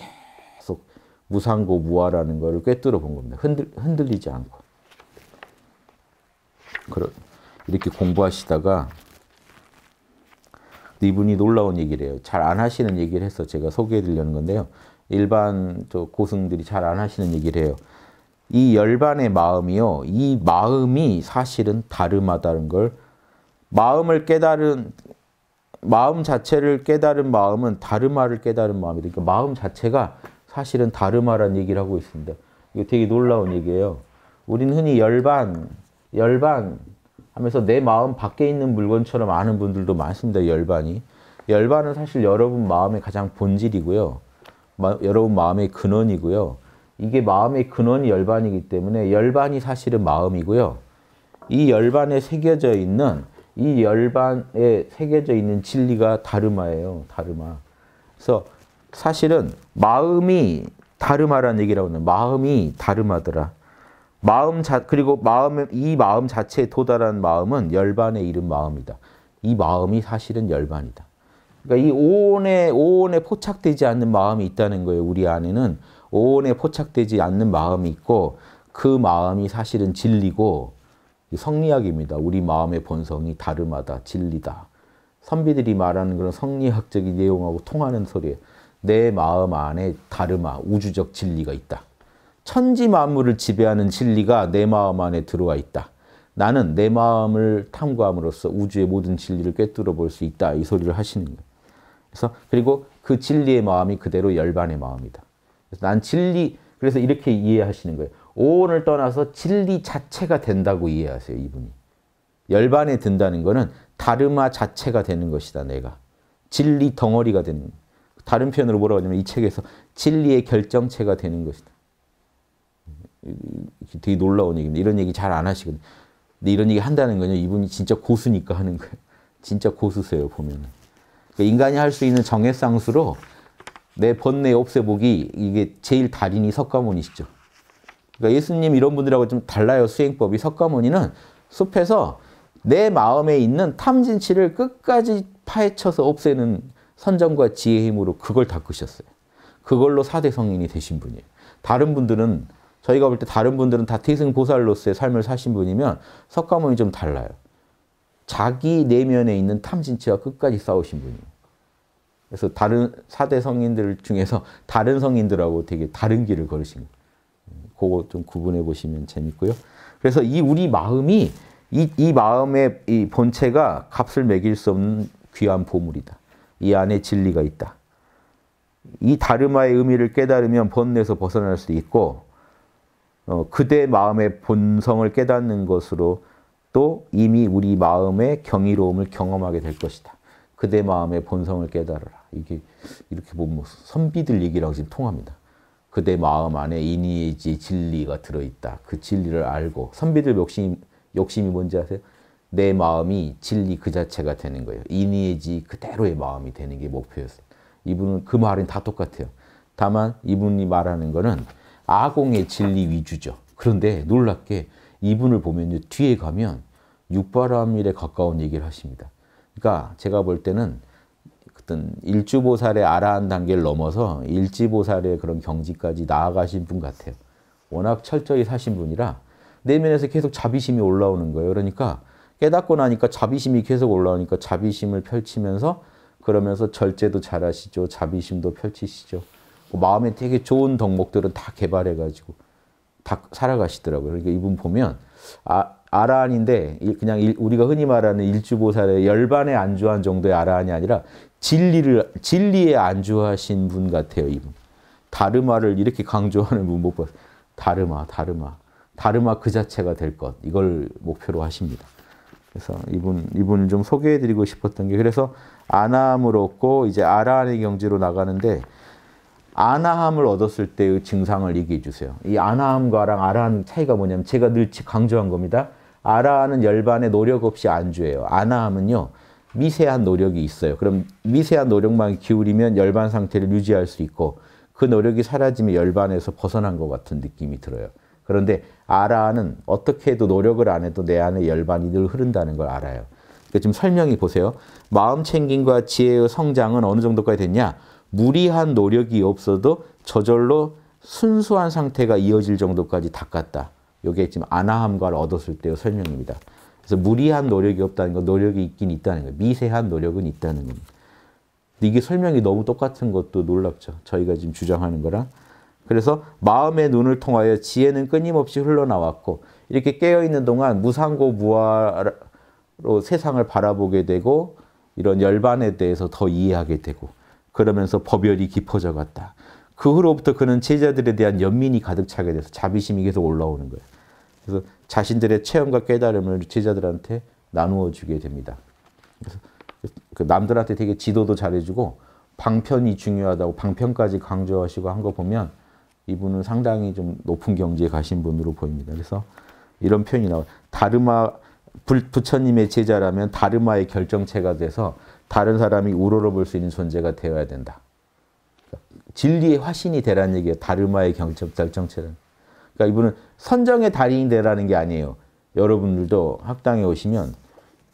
계속 무상고 무화라는 것을 꿰뚫어 본 겁니다. 흔들, 흔들리지 않고. 그러, 이렇게 공부하시다가 이분이 놀라운 얘기를 해요. 잘 안 하시는 얘기를 해서 제가 소개해 드리려는 건데요. 일반 저 고승들이 잘 안 하시는 얘기를 해요. 이 열반의 마음이요. 이 마음이 사실은 다름하다는 걸 마음을 깨달은 마음 자체를 깨달은 마음은 다르마를 깨달은 마음이다. 그러니까 마음 자체가 사실은 다르마란 얘기를 하고 있습니다. 이거 되게 놀라운 얘기예요. 우리는 흔히 열반, 열반 하면서 내 마음 밖에 있는 물건처럼 아는 분들도 많습니다. 열반이. 열반은 사실 여러분 마음의 가장 본질이고요. 마, 여러분 마음의 근원이고요. 이게 마음의 근원이 열반이기 때문에 열반이 사실은 마음이고요. 이 열반에 새겨져 있는 이 열반에 새겨져 있는 진리가 다르마예요. 다르마. 그래서 사실은 마음이 다르마라는 얘기라고 하는 마음이 다르마더라. 마음 자 그리고 마음 이 마음 자체에 도달한 마음은 열반에 이른 마음이다. 이 마음이 사실은 열반이다. 그러니까 이 오온에 오온에 포착되지 않는 마음이 있다는 거예요. 우리 안에는 오온에 포착되지 않는 마음이 있고 그 마음이 사실은 진리고 성리학입니다. 우리 마음의 본성이 다름하다, 진리다. 선비들이 말하는 그런 성리학적인 내용하고 통하는 소리에 내 마음 안에 다름아, 우주적 진리가 있다. 천지 만물을 지배하는 진리가 내 마음 안에 들어와 있다. 나는 내 마음을 탐구함으로써 우주의 모든 진리를 꿰뚫어 볼 수 있다. 이 소리를 하시는 거예요. 그래서 그리고 그 진리의 마음이 그대로 열반의 마음이다. 그래서 난 진리 그래서 이렇게 이해하시는 거예요. 오온을 떠나서 진리 자체가 된다고 이해하세요. 이분이. 열반에 든다는 거는 다르마 자체가 되는 것이다. 내가. 진리 덩어리가 되는 다른 표현으로 뭐라고 하냐면 이 책에서 진리의 결정체가 되는 것이다. 되게 놀라운 얘기입니다. 이런 얘기 잘 안 하시거든요. 근데 이런 얘기 한다는 거는 이분이 진짜 고수니까 하는 거예요. 진짜 고수세요, 보면은. 그러니까 인간이 할 수 있는 정해상수로 내 번뇌 없애보기 이게 제일 달인이 석가모니시죠. 그러니까 예수님 이런 분들하고 좀 달라요 수행법이 석가모니는 숲에서 내 마음에 있는 탐진치를 끝까지 파헤쳐서 없애는 선정과 지혜 힘으로 그걸 닦으셨어요. 그걸로 4대 성인이 되신 분이에요. 다른 분들은 저희가 볼 때 다른 분들은 다 태승보살로서의 삶을 사신 분이면 석가모니 좀 달라요. 자기 내면에 있는 탐진치와 끝까지 싸우신 분이에요. 그래서 다른 사대 성인들 중에서 다른 성인들하고 되게 다른 길을 걸으신 거예 그거 좀 구분해 보시면 재밌고요. 그래서 이 우리 마음이 이, 이 마음의 이 본체가 값을 매길 수 없는 귀한 보물이다. 이 안에 진리가 있다. 이 다르마의 의미를 깨달으면 번뇌에서 벗어날 수 있고 어, 그대 마음의 본성을 깨닫는 것으로 또 이미 우리 마음의 경이로움을 경험하게 될 것이다. 그대 마음의 본성을 깨달으라. 이게 이렇게 보면 뭐 선비들 얘기라고 지금 통합니다. 그대 마음 안에 이니에지 진리가 들어있다. 그 진리를 알고 선비들 욕심 욕심이 뭔지 아세요? 내 마음이 진리 그 자체가 되는 거예요. 이니에지 그대로의 마음이 되는 게 목표였어요. 이분은 그 말은 다 똑같아요. 다만 이분이 말하는 거는 아공의 진리 위주죠. 그런데 놀랍게 이분을 보면 뒤에 가면 육바라밀에 가까운 얘기를 하십니다. 그러니까 제가 볼 때는 어떤 일주보살의 아라한 단계를 넘어서 일지보살의 그런 경지까지 나아가신 분 같아요. 워낙 철저히 사신 분이라 내면에서 계속 자비심이 올라오는 거예요. 그러니까 깨닫고 나니까 자비심이 계속 올라오니까 자비심을 펼치면서 그러면서 절제도 잘하시죠. 자비심도 펼치시죠. 그 마음에 되게 좋은 덕목들은 다 개발해가지고 다 살아가시더라고요. 그러니까 이분 보면 아, 아라한인데 그냥 일, 우리가 흔히 말하는 일주보살의 열반에 안주한 정도의 아라한이 아니라 진리를 진리에 안주하신 분 같아요, 이분. 다르마를 이렇게 강조하는 분 못봤 다르마, 다르마. 다르마 그 자체가 될 것. 이걸 목표로 하십니다. 그래서 이분 이분을 좀 소개해 드리고 싶었던 게 그래서 아나함을 얻고 이제 아라한의 경지로 나가는데 아나함을 얻었을 때의 그 증상을 얘기해 주세요. 이 아나함과랑 아라한 차이가 뭐냐면 제가 늘 강조한 겁니다. 아라함은 열반에 노력 없이 안주해요. 아나함은요. 미세한 노력이 있어요. 그럼 미세한 노력만 기울이면 열반 상태를 유지할 수 있고 그 노력이 사라지면 열반에서 벗어난 것 같은 느낌이 들어요. 그런데 아라는 어떻게 해도 노력을 안 해도 내 안에 열반이 늘 흐른다는 걸 알아요. 그러니까 지금 설명이 보세요. 마음 챙김과 지혜의 성장은 어느 정도까지 됐냐? 무리한 노력이 없어도 저절로 순수한 상태가 이어질 정도까지 닦았다. 이게 지금 아나함과를 얻었을 때의 설명입니다. 그래서 무리한 노력이 없다는 건 노력이 있긴 있다는 거예요. 미세한 노력은 있다는 겁니다. 이게 설명이 너무 똑같은 것도 놀랍죠. 저희가 지금 주장하는 거랑. 그래서 마음의 눈을 통하여 지혜는 끊임없이 흘러나왔고 이렇게 깨어있는 동안 무상고 무아로 세상을 바라보게 되고 이런 열반에 대해서 더 이해하게 되고 그러면서 법열이 깊어져 갔다. 그 후로부터 그는 제자들에 대한 연민이 가득 차게 돼서 자비심이 계속 올라오는 거예요. 그래서 자신들의 체험과 깨달음을 제자들한테 나누어 주게 됩니다. 그래서 그 남들한테 되게 지도도 잘해주고 방편이 중요하다고 방편까지 강조하시고 한 거 보면 이분은 상당히 좀 높은 경지에 가신 분으로 보입니다. 그래서 이런 표현이 나와요. 다르마, 부처님의 제자라면 다르마의 결정체가 돼서 다른 사람이 우러러볼 수 있는 존재가 되어야 된다. 그러니까 진리의 화신이 되라는 얘기예요. 다르마의 결정체는. 그러니까 이분은 선정의 달인이 되라는 게 아니에요. 여러분들도 학당에 오시면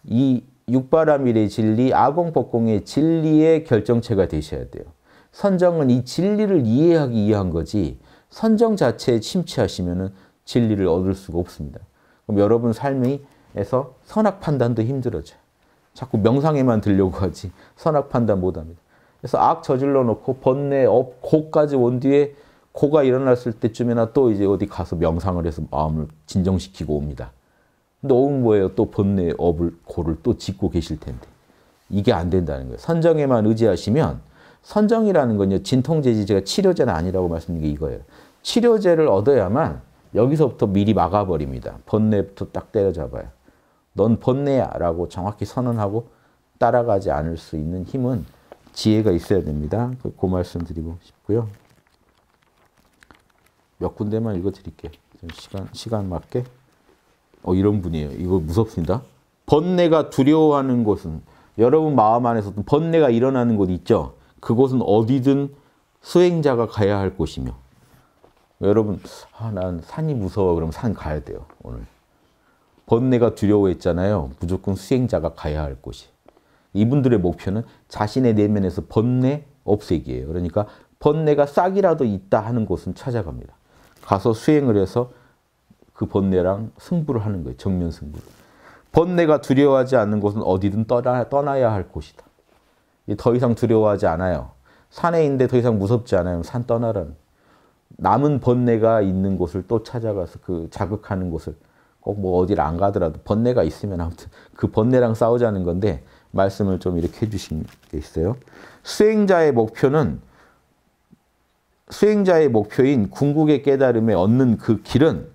이 육바라밀의 진리, 아공법공의 진리의 결정체가 되셔야 돼요. 선정은 이 진리를 이해하기 위한 거지 선정 자체에 침체하시면 진리를 얻을 수가 없습니다. 그럼 여러분 삶에서 선악 판단도 힘들어져요. 자꾸 명상에만 들려고 하지 선악 판단 못합니다. 그래서 악 저질러 놓고 번뇌, 업, 고까지 온 뒤에 코가 일어났을 때쯤이나 또 이제 어디 가서 명상을 해서 마음을 진정시키고 옵니다. 근데 오면 뭐예요? 또번뇌 업을, 코를 또 짓고 계실 텐데. 이게 안 된다는 거예요. 선정에만 의지하시면 선정이라는 건요. 진통제지 제가 치료제는 아니라고 말씀드린 게 이거예요. 치료제를 얻어야만 여기서부터 미리 막아버립니다. 번뇌부터 딱 때려잡아요. 넌 번뇌야 라고 정확히 선언하고 따라가지 않을 수 있는 힘은 지혜가 있어야 됩니다. 그, 그 말씀 드리고 싶고요. 몇 군데만 읽어드릴게요. 시간, 시간 맞게. 어, 이런 분이에요. 이거 무섭습니다. 번뇌가 두려워하는 곳은 여러분 마음 안에서 번뇌가 일어나는 곳 있죠? 그곳은 어디든 수행자가 가야 할 곳이며 여러분 아, 난 산이 무서워 그럼 산 가야 돼요 오늘 번뇌가 두려워했잖아요 무조건 수행자가 가야 할 곳이 이분들의 목표는 자신의 내면에서 번뇌 없애기예요 그러니까 번뇌가 싹이라도 있다 하는 곳은 찾아갑니다 가서 수행을 해서 그 번뇌랑 승부를 하는 거예요. 정면 승부를. 번뇌가 두려워하지 않는 곳은 어디든 떠나, 떠나야 할 곳이다. 더 이상 두려워하지 않아요. 산에 있는데 더 이상 무섭지 않아요. 산 떠나라는. 남은 번뇌가 있는 곳을 또 찾아가서 그 자극하는 곳을 꼭 뭐 어디를 안 가더라도 번뇌가 있으면 아무튼 그 번뇌랑 싸우자는 건데 말씀을 좀 이렇게 해주신 게 있어요. 수행자의 목표는 수행자의 목표인 궁극의 깨달음에 얻는 그 길은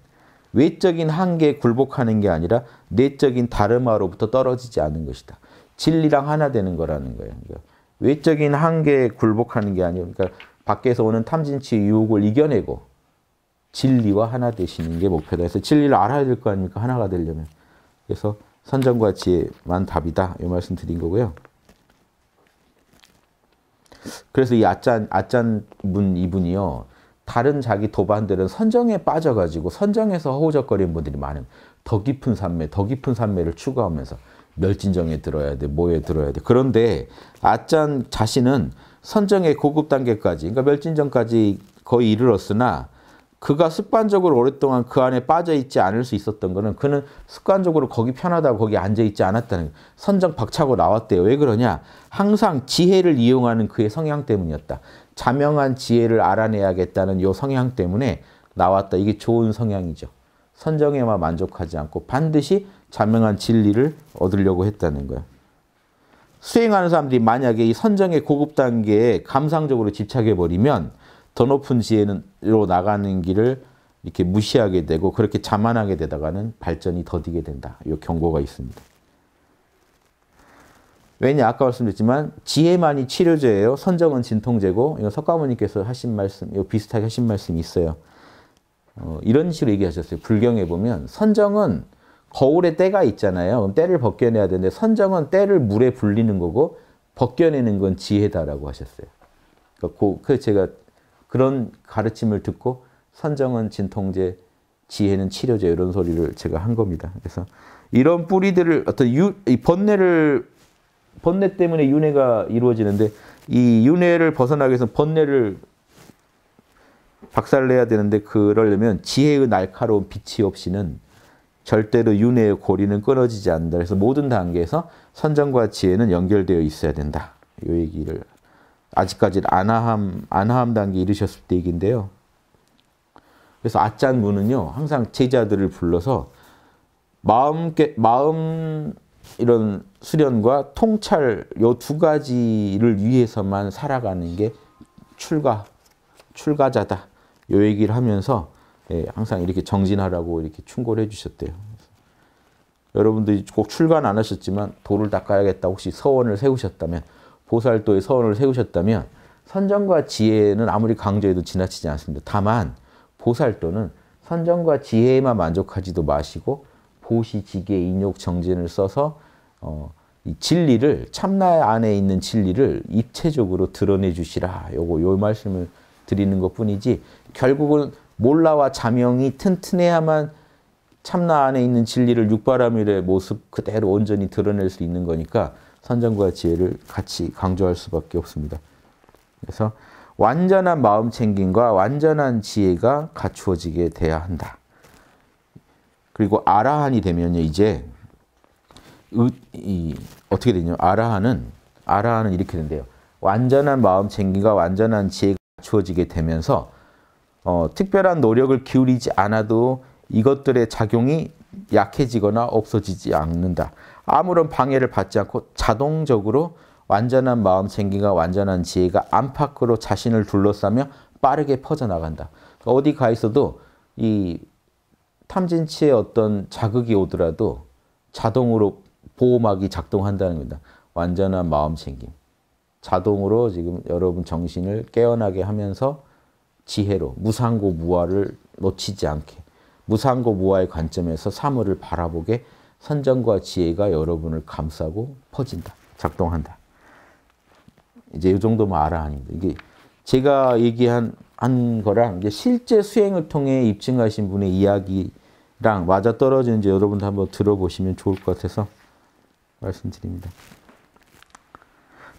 외적인 한계에 굴복하는 게 아니라 내적인 다름화로부터 떨어지지 않은 것이다. 진리랑 하나 되는 거라는 거예요. 그러니까 외적인 한계에 굴복하는 게아니에 그러니까 밖에서 오는 탐진치 유혹을 이겨내고 진리와 하나 되시는 게 목표다. 그래서 진리를 알아야 될 거 아닙니까? 하나가 되려면. 그래서 선정과 지혜만 답이다. 이 말씀 드린 거고요. 그래서 이 아짠 아짠 문 이분이요. 다른 자기 도반들은 선정에 빠져가지고 선정에서 허우적거리는 분들이 많은 더 깊은 산매, 더 깊은 산매를 추구하면서 멸진정에 들어야 돼, 뭐에 들어야 돼. 그런데 아짠 자신은 선정의 고급 단계까지, 그러니까 멸진정까지 거의 이르렀으나 그가 습관적으로 오랫동안 그 안에 빠져 있지 않을 수 있었던 거는 그는 습관적으로 거기 편하다고 거기 앉아 있지 않았다는 거예요. 선정 박차고 나왔대요. 왜 그러냐? 항상 지혜를 이용하는 그의 성향 때문이었다. 자명한 지혜를 알아내야겠다는 요 성향 때문에 나왔다. 이게 좋은 성향이죠. 선정에만 만족하지 않고 반드시 자명한 진리를 얻으려고 했다는 거예요 수행하는 사람들이 만약에 이 선정의 고급 단계에 감상적으로 집착해버리면 더 높은 지혜로 나가는 길을 이렇게 무시하게 되고 그렇게 자만하게 되다가는 발전이 더디게 된다. 이 경고가 있습니다. 왜냐 아까 말씀드렸지만 지혜만이 치료제예요. 선정은 진통제고 이거 석가모니께서 하신 말씀, 이 비슷하게 하신 말씀이 있어요. 어, 이런 식으로 얘기하셨어요. 불경에 보면 선정은 거울에 때가 있잖아요. 그럼 때를 벗겨내야 되는데 선정은 때를 물에 불리는 거고 벗겨내는 건 지혜다라고 하셨어요. 그러니까 그 제가 그런 가르침을 듣고 선정은 진통제, 지혜는 치료제 이런 소리를 제가 한 겁니다. 그래서 이런 뿌리들을 어떤 유, 번뇌를 번뇌 때문에 윤회가 이루어지는데 이 윤회를 벗어나기 위해서 번뇌를 박살내야 되는데 그러려면 지혜의 날카로운 빛이 없이는 절대로 윤회의 고리는 끊어지지 않는다. 그래서 모든 단계에서 선정과 지혜는 연결되어 있어야 된다. 이 얘기를 아직까지 안하함, 안하함 단계에 이르셨을 때 얘기인데요. 그래서 아짠 무는요, 항상 제자들을 불러서 마음, 마음 이런 수련과 통찰 요 두 가지를 위해서만 살아가는 게 출가, 출가자다. 요 얘기를 하면서 예, 항상 이렇게 정진하라고 이렇게 충고를 해주셨대요. 여러분들이 꼭 출간 안 하셨지만 도를 닦아야겠다 혹시 서원을 세우셨다면 보살도의 서원을 세우셨다면 선정과 지혜는 아무리 강조해도 지나치지 않습니다. 다만 보살도는 선정과 지혜에만 만족하지도 마시고 보시, 지계, 인욕, 정진을 써서 어, 진리를 참나 안에 있는 진리를 입체적으로 드러내 주시라. 요거 요 말씀을 드리는 것뿐이지 결국은 몰라와 자명이 튼튼해야만 참나 안에 있는 진리를 육바라밀의 모습 그대로 온전히 드러낼 수 있는 거니까 선정과 지혜를 같이 강조할 수밖에 없습니다. 그래서 완전한 마음 챙김과 완전한 지혜가 갖추어지게 돼야 한다. 그리고 아라한이 되면요, 이제 의, 이, 어떻게 되냐? 아라한은 아라한은 이렇게 된대요. 완전한 마음 챙김과 완전한 지혜가 갖추어지게 되면서 어, 특별한 노력을 기울이지 않아도 이것들의 작용이 약해지거나 없어지지 않는다. 아무런 방해를 받지 않고 자동적으로 완전한 마음 생기가 완전한 지혜가 안팎으로 자신을 둘러싸며 빠르게 퍼져나간다. 그러니까 어디 가 있어도 이 탐진치의 어떤 자극이 오더라도 자동으로 보호막이 작동한다는 겁니다. 완전한 마음 챙김. 자동으로 지금 여러분 정신을 깨어나게 하면서 지혜로 무상고 무아를 놓치지 않게 무상고 무아의 관점에서 사물을 바라보게 선정과 지혜가 여러분을 감싸고 퍼진다. 작동한다. 이제 이 정도만 뭐 알아 아닙니다. 이게 제가 얘기한 한 거랑 이제 실제 수행을 통해 입증하신 분의 이야기랑 맞아떨어지는지 여러분도 한번 들어보시면 좋을 것 같아서 말씀드립니다.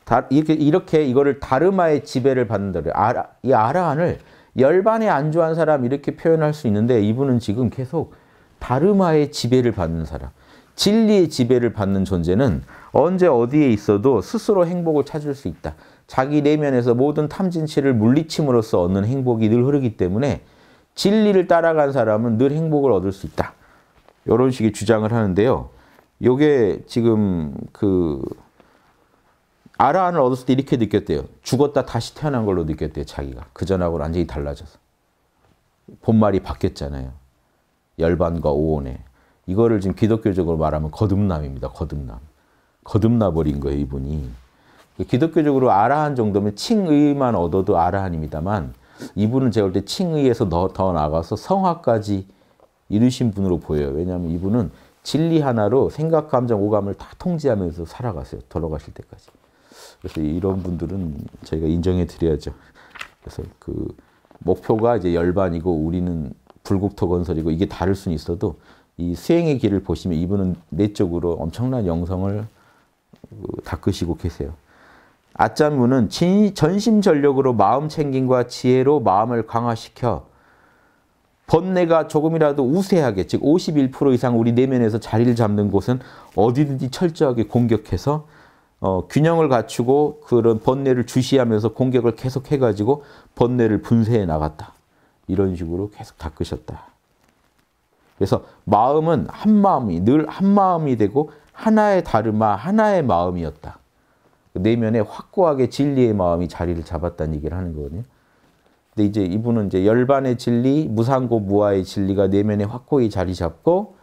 다, 이렇게, 이렇게 이거를 다르마의 지배를 받는다 그래요. 아라, 이 아라한을 열반에 안주한 사람 이렇게 표현할 수 있는데 이분은 지금 계속 다르마의 지배를 받는 사람. 진리의 지배를 받는 존재는 언제 어디에 있어도 스스로 행복을 찾을 수 있다. 자기 내면에서 모든 탐진치를 물리침으로써 얻는 행복이 늘 흐르기 때문에 진리를 따라간 사람은 늘 행복을 얻을 수 있다. 이런 식의 주장을 하는데요. 요게 지금 그 아라한을 얻었을 때 이렇게 느꼈대요. 죽었다 다시 태어난 걸로 느꼈대요, 자기가. 그전하고는 완전히 달라져서. 본말이 바뀌었잖아요. 열반과 오온에. 이거를 지금 기독교적으로 말하면 거듭남입니다. 거듭남. 거듭나버린 거예요, 이분이. 기독교적으로 아라한 정도면 칭의만 얻어도 아라한입니다만 이분은 제가 볼 때 칭의에서 더, 더 나가서 성화까지 이루신 분으로 보여요. 왜냐하면 이분은 진리 하나로 생각, 감정, 오감을 다 통제하면서 살아가세요 돌아가실 때까지. 그래서 이런 분들은 저희가 인정해 드려야죠. 그래서 그 목표가 이제 열반이고 우리는 불국토 건설이고 이게 다를 수는 있어도 이 수행의 길을 보시면 이분은 내적으로 엄청난 영성을 그, 닦으시고 계세요. 아짠무는 전심전력으로 마음 챙김과 지혜로 마음을 강화시켜 번뇌가 조금이라도 우세하게 즉 51% 이상 우리 내면에서 자리를 잡는 곳은 어디든지 철저하게 공격해서 어, 균형을 갖추고 그런 번뇌를 주시하면서 공격을 계속해가지고 번뇌를 분쇄해 나갔다. 이런 식으로 계속 닦으셨다. 그래서 마음은 한 마음이 늘 한 마음이 되고 하나의 다르마 하나의 마음이었다. 그 내면에 확고하게 진리의 마음이 자리를 잡았다는 얘기를 하는 거거든요. 근데 이제 이분은 이제 열반의 진리, 무상고 무아의 진리가 내면에 확고히 자리 잡고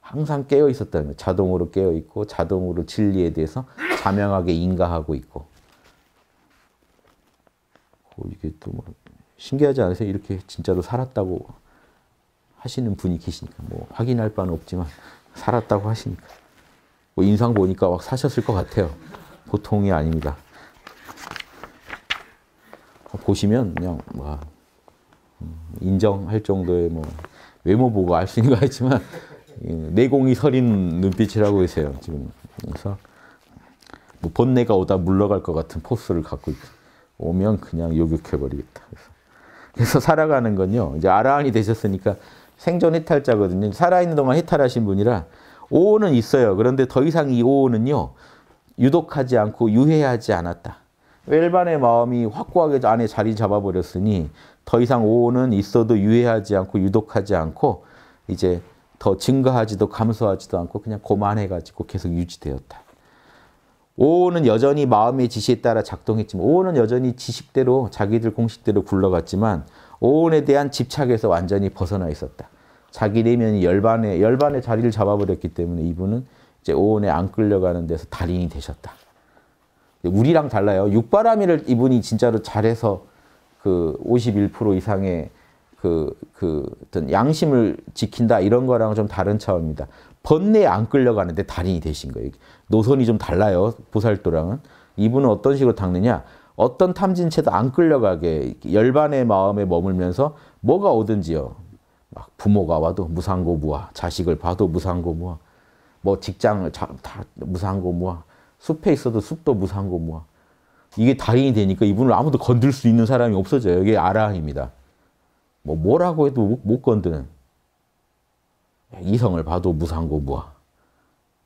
항상 깨어 있었다는 거예요. 자동으로 깨어 있고 자동으로 진리에 대해서 자명하게 인가하고 있고. 이게 또뭐 신기하지 않으세요? 이렇게 진짜로 살았다고 하시는 분이 계시니까 뭐 확인할 바는 없지만 살았다고 하시니까 뭐 인상 보니까 막 사셨을 것 같아요. 보통이 아닙니다. 어, 보시면 그냥 와 음, 인정할 정도의 뭐 외모 보고 알 수 있는 거 같지만 내공이 서린 눈빛이라고 계세요 지금 그래서 뭐 번뇌가 오다 물러갈 것 같은 포스를 갖고 있 오면 그냥 요격해 버리겠다 그래서. 그래서 살아가는 건요 이제 아라한이 되셨으니까 생존 해탈자거든요. 살아있는 동안 해탈하신 분이라 오는 있어요. 그런데 더 이상 이오는요 유독하지 않고 유해하지 않았다. 일반의 마음이 확고하게 안에 자리 잡아버렸으니 더 이상 오는 있어도 유해하지 않고 유독하지 않고 이제 더 증가하지도 감소하지도 않고 그냥 고만해가지고 계속 유지되었다. 오는 여전히 마음의 지시에 따라 작동했지만 오는 여전히 지식대로 자기들 공식대로 굴러갔지만 오온에 대한 집착에서 완전히 벗어나 있었다. 자기 내면이 열반에 열반의 자리를 잡아버렸기 때문에 이분은 이제 오온에 안 끌려가는 데서 달인이 되셨다. 우리랑 달라요. 육바라밀을 이분이 진짜로 잘해서 그 51% 이상의 그, 그 어떤 양심을 지킨다 이런 거랑 좀 다른 차원입니다. 번뇌에 안 끌려가는데 달인이 되신 거예요. 노선이 좀 달라요. 보살도랑은. 이분은 어떤 식으로 닦느냐. 어떤 탐진체도 안 끌려가게 열반의 마음에 머물면서 뭐가 오든지요. 막 부모가 와도 무상고무와 자식을 봐도 무상고무와 뭐 직장을 자, 다 무상고무와 숲에 있어도 숲도 무상고무와 이게 달인이 되니까 이분을 아무도 건들 수 있는 사람이 없어져요. 이게 아라입니다뭐 뭐라고 해도 못 건드는 이성을 봐도 무상고무와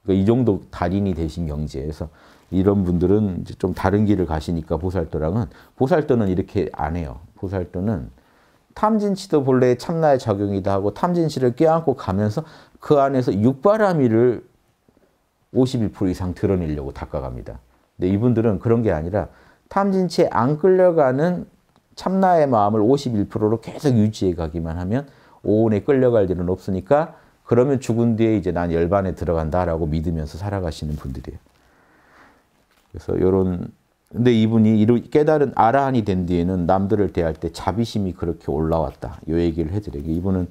그러니까 이 정도 달인이 되신 경지에서 이런 분들은 이제 좀 다른 길을 가시니까 보살도랑은 보살도는 이렇게 안 해요. 보살도는 탐진치도 본래 의 참나의 작용이다 하고 탐진치를 껴안고 가면서 그 안에서 육바라미를 51% 이상 드러내려고 닦아갑니다. 근데 이분들은 그런 게 아니라 탐진치에 안 끌려가는 참나의 마음을 51%로 계속 유지해 가기만 하면 오온에 끌려갈 일은 없으니까 그러면 죽은 뒤에 이제 난 열반에 들어간다라고 믿으면서 살아가시는 분들이에요. 그래서 이런 근데 이분이 이루 깨달은 아라한이 된 뒤에는 남들을 대할 때 자비심이 그렇게 올라왔다. 요 얘기를 해드려요. 이분은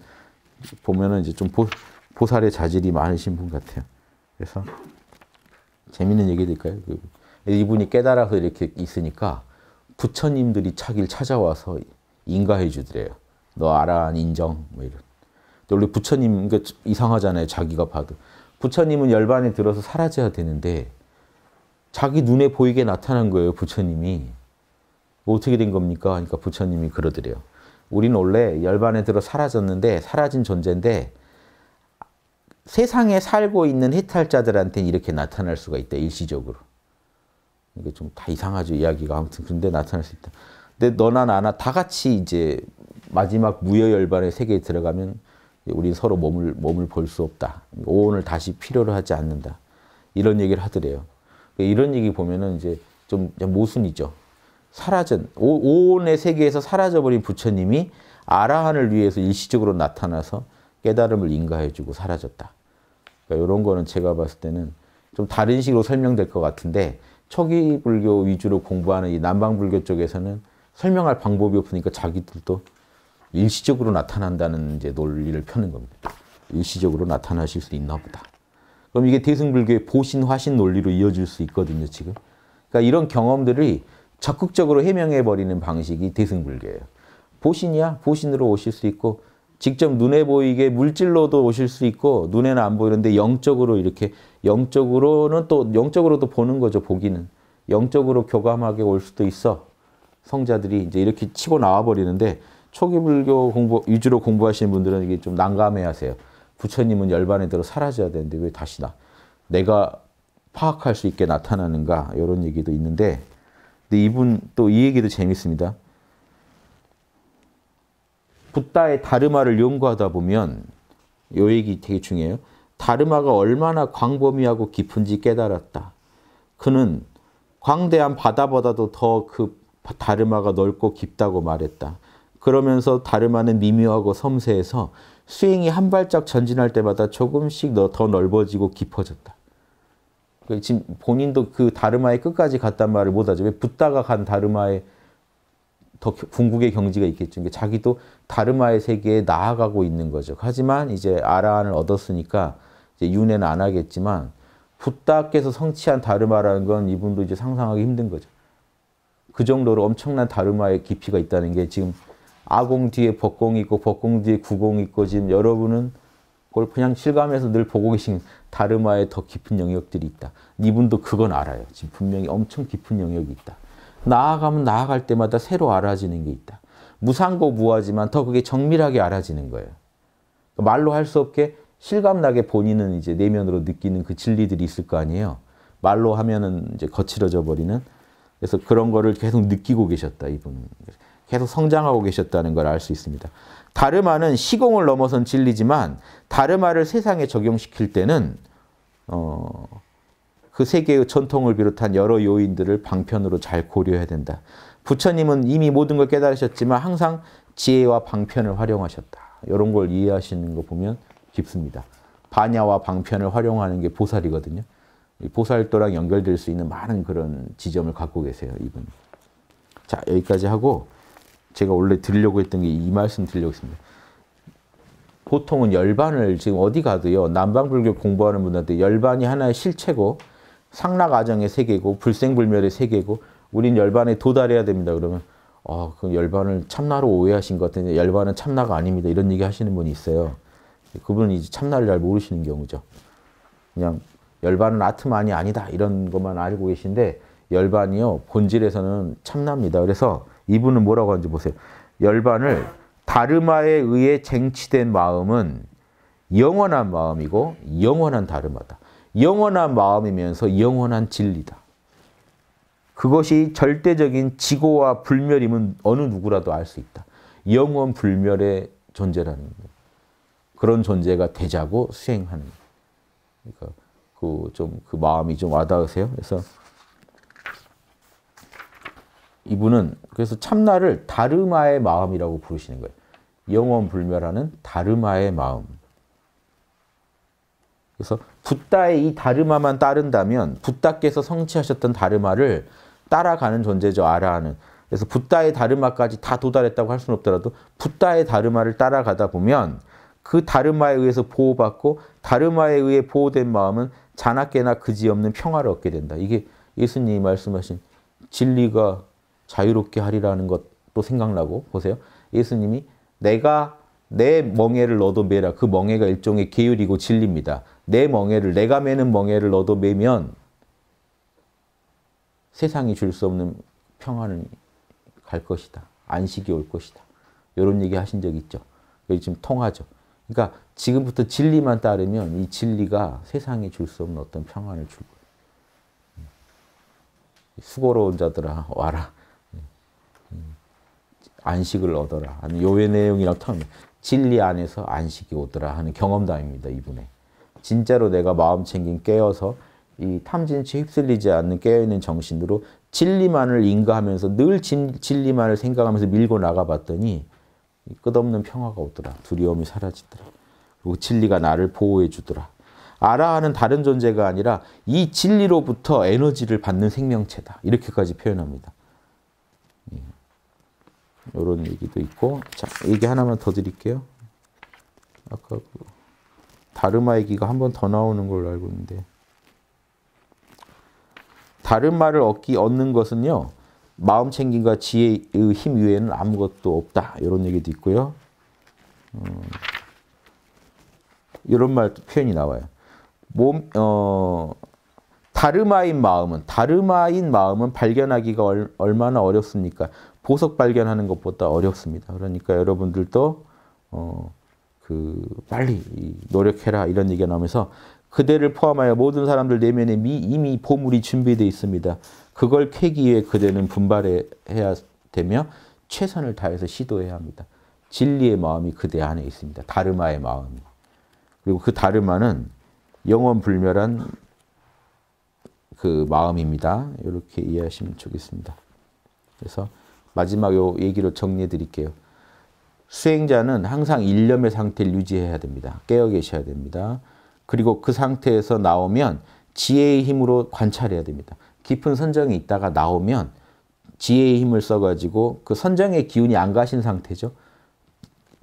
보면은 이제 좀 보, 보살의 자질이 많으신 분 같아요. 그래서 재밌는 얘기 될까요? 그 이분이 깨달아서 이렇게 있으니까 부처님들이 자기 찾아와서 인가해 주더래요. 너 아라한 인정 뭐 이런. 원래 부처님 그러니까 이상하잖아요. 자기가 봐도 부처님은 열반에 들어서 사라져야 되는데 자기 눈에 보이게 나타난 거예요, 부처님이. 뭐 어떻게 된 겁니까? 그니까 부처님이 그러더래요. 우리 원래 열반에 들어 사라졌는데 사라진 존재인데 세상에 살고 있는 해탈자들한테는 이렇게 나타날 수가 있다, 일시적으로. 이게 좀 다 이상하죠, 이야기가. 아무튼 근데 나타날 수 있다. 근데 너나 나나 다 같이 이제 마지막 무여열반의 세계에 들어가면 우린 서로 몸을, 몸을 볼 수 없다. 그러니까 오온을 다시 필요로 하지 않는다. 이런 얘기를 하더래요. 그 이런 얘기 보면은 이제 좀 모순이죠. 사라진 오온의 세계에서 사라져버린 부처님이 아라한을 위해서 일시적으로 나타나서 깨달음을 인가해주고 사라졌다. 그러니까 이런 거는 제가 봤을 때는 좀 다른 식으로 설명될 것 같은데 초기 불교 위주로 공부하는 이 남방 불교 쪽에서는 설명할 방법이 없으니까 자기들도 일시적으로 나타난다는 이제 논리를 펴는 겁니다. 일시적으로 나타나실 수 있나 보다. 그럼 이게 대승불교의 보신화신 논리로 이어질 수 있거든요, 지금. 그러니까 이런 경험들이 적극적으로 해명해버리는 방식이 대승불교예요. 보신이야, 보신으로 오실 수 있고 직접 눈에 보이게 물질로도 오실 수 있고 눈에는 안 보이는데 영적으로 이렇게 영적으로는 또 영적으로도 보는 거죠, 보기는. 영적으로 교감하게 올 수도 있어. 성자들이 이제 이렇게 치고 나와 버리는데 초기 불교 공부 위주로 공부하시는 분들은 이게 좀 난감해 하세요. 부처님은 열반에 들어 사라져야 되는데 왜 다시 나? 내가 파악할 수 있게 나타나는가? 이런 얘기도 있는데 근데 이분 또 이 얘기도 재밌습니다. 붓다의 다르마를 연구하다 보면 요 얘기 되게 중요해요. 다르마가 얼마나 광범위하고 깊은지 깨달았다. 그는 광대한 바다보다도 더 그 다르마가 넓고 깊다고 말했다. 그러면서 다르마는 미묘하고 섬세해서 스윙이 한 발짝 전진할 때마다 조금씩 더 넓어지고 깊어졌다. 그 지금 본인도 그 다르마의 끝까지 갔단 말을 못하죠. 왜 붙다가 간 다르마의 더 궁극의 경지가 있겠죠. 그러니까 자기도 다르마의 세계에 나아가고 있는 거죠. 하지만 이제 아라한을 얻었으니까 이제 윤회는 안 하겠지만 부다께서 성취한 다르마라는 건 이분도 이제 상상하기 힘든 거죠. 그 정도로 엄청난 다르마의 깊이가 있다는 게 지금 아공 뒤에 법공 있고 법공 뒤에 구공 있고 지금 여러분은 그걸 그냥 실감해서 늘 보고 계신 다르마의 더 깊은 영역들이 있다. 이분도 그건 알아요. 지금 분명히 엄청 깊은 영역이 있다. 나아가면 나아갈 때마다 새로 알아지는 게 있다. 무상고 무하지만 더 그게 정밀하게 알아지는 거예요. 그러니까 말로 할 수 없게 실감나게 본인은 이제 내면으로 느끼는 그 진리들이 있을 거 아니에요. 말로 하면은 이제 거칠어져 버리는. 그래서 그런 거를 계속 느끼고 계셨다, 이분은. 계속 성장하고 계셨다는 걸 알 수 있습니다. 다르마는 시공을 넘어선 진리지만 다르마를 세상에 적용시킬 때는 어, 그 세계의 전통을 비롯한 여러 요인들을 방편으로 잘 고려해야 된다. 부처님은 이미 모든 걸 깨달으셨지만 항상 지혜와 방편을 활용하셨다. 이런 걸 이해하시는 거 보면 깊습니다. 반야와 방편을 활용하는 게 보살이거든요. 보살도랑 연결될 수 있는 많은 그런 지점을 갖고 계세요, 이분. 자, 여기까지 하고 제가 원래 드리려고 했던 게 이 말씀 드리려고 했습니다. 보통은 열반을 지금 어디 가도요. 남방불교 공부하는 분한테 열반이 하나의 실체고 상락아정의 세계고 불생불멸의 세계고 우린 열반에 도달해야 됩니다. 그러면 어, 그 열반을 참나로 오해하신 것 같은데 열반은 참나가 아닙니다. 이런 얘기 하시는 분이 있어요. 그분은 이제 참나를 잘 모르시는 경우죠. 그냥 열반은 아트만이 아니다 이런 것만 알고 계신데 열반이요 본질에서는 참납니다. 그래서 이분은 뭐라고 하는지 보세요. 열반을 다르마에 의해 쟁취된 마음은 영원한 마음이고 영원한 다르마다. 영원한 마음이면서 영원한 진리다. 그것이 절대적인 지고와 불멸임은 어느 누구라도 알 수 있다. 영원 불멸의 존재라는 거 그런 존재가 되자고 수행하는 그러니까 그좀그 그 마음이 좀 와닿으세요? 그래서 이분은 그래서 참나를 다르마의 마음이라고 부르시는 거예요. 영원 불멸하는 다르마의 마음. 그래서 붓다의 이 다르마만 따른다면 붓다께서 성취하셨던 다르마를 따라가는 존재죠. 아하는 그래서 붓다의 다르마까지 다 도달했다고 할 수는 없더라도 붓다의 다르마를 따라가다 보면 그 다르마에 의해서 보호받고 다르마에 의해 보호된 마음은 자나깨나 그지없는 평화를 얻게 된다. 이게 예수님이 말씀하신 진리가 자유롭게 하리라는 것도 생각나고 보세요. 예수님이 내가 내 멍에를 너도 매라. 그 멍에가 일종의 계율이고 진리입니다. 내 멍에를 내가 매는 멍에를 너도 매면 세상이 줄 수 없는 평화는 갈 것이다. 안식이 올 것이다. 이런 얘기 하신 적 있죠. 지금 통하죠. 그러니까 지금부터 진리만 따르면 이 진리가 세상에 줄수 없는 어떤 평안을 줄 거예요. 음. 수고로운 자들아 와라. 안식을 얻어라 하는 요의 내용이라고 터면 진리 안에서 안식이 오더라 하는 경험담입니다. 이분의. 진짜로 내가 마음 챙긴 깨어서 이 탐진치 휩쓸리지 않는 깨어있는 정신으로 진리만을 인가하면서 늘 진, 진리만을 생각하면서 밀고 나가봤더니 끝없는 평화가 오더라. 두려움이 사라지더라. 그리고 진리가 나를 보호해 주더라. 아하는 다른 존재가 아니라 이 진리로부터 에너지를 받는 생명체다. 이렇게까지 표현합니다. 이런 얘기도 있고 자 얘기 하나만 더 드릴게요 아까 그 다르마 얘기가 한 번 더 나오는 걸로 알고 있는데 다른 말을 얻기 얻는 것은요 마음 챙김과 지혜의 힘 외에는 아무것도 없다 이런 얘기도 있고요 음, 이런 말 표현이 나와요 몸 어. 다르마인 마음은 다르마인 마음은 발견하기가 얼, 마나 어렵습니까? 보석 발견하는 것보다 어렵습니다. 그러니까 여러분들도 어, 그 빨리 노력해라 이런 얘기가 나오면서 그대를 포함하여 모든 사람들 내면에 미, 이미 보물이 준비되어 있습니다. 그걸 캐기 위해 그대는 분발해야 되며 최선을 다해서 시도해야 합니다. 진리의 마음이 그대 안에 있습니다. 다르마의 마음이. 그리고 그 다르마는 영원 불멸한 그 마음입니다. 이렇게 이해하시면 좋겠습니다. 그래서 마지막 요 얘기로 정리해 드릴게요. 수행자는 항상 일념의 상태를 유지해야 됩니다. 깨어 계셔야 됩니다. 그리고 그 상태에서 나오면 지혜의 힘으로 관찰해야 됩니다. 깊은 선정이 있다가 나오면 지혜의 힘을 써가지고 그 선정의 기운이 안 가신 상태죠.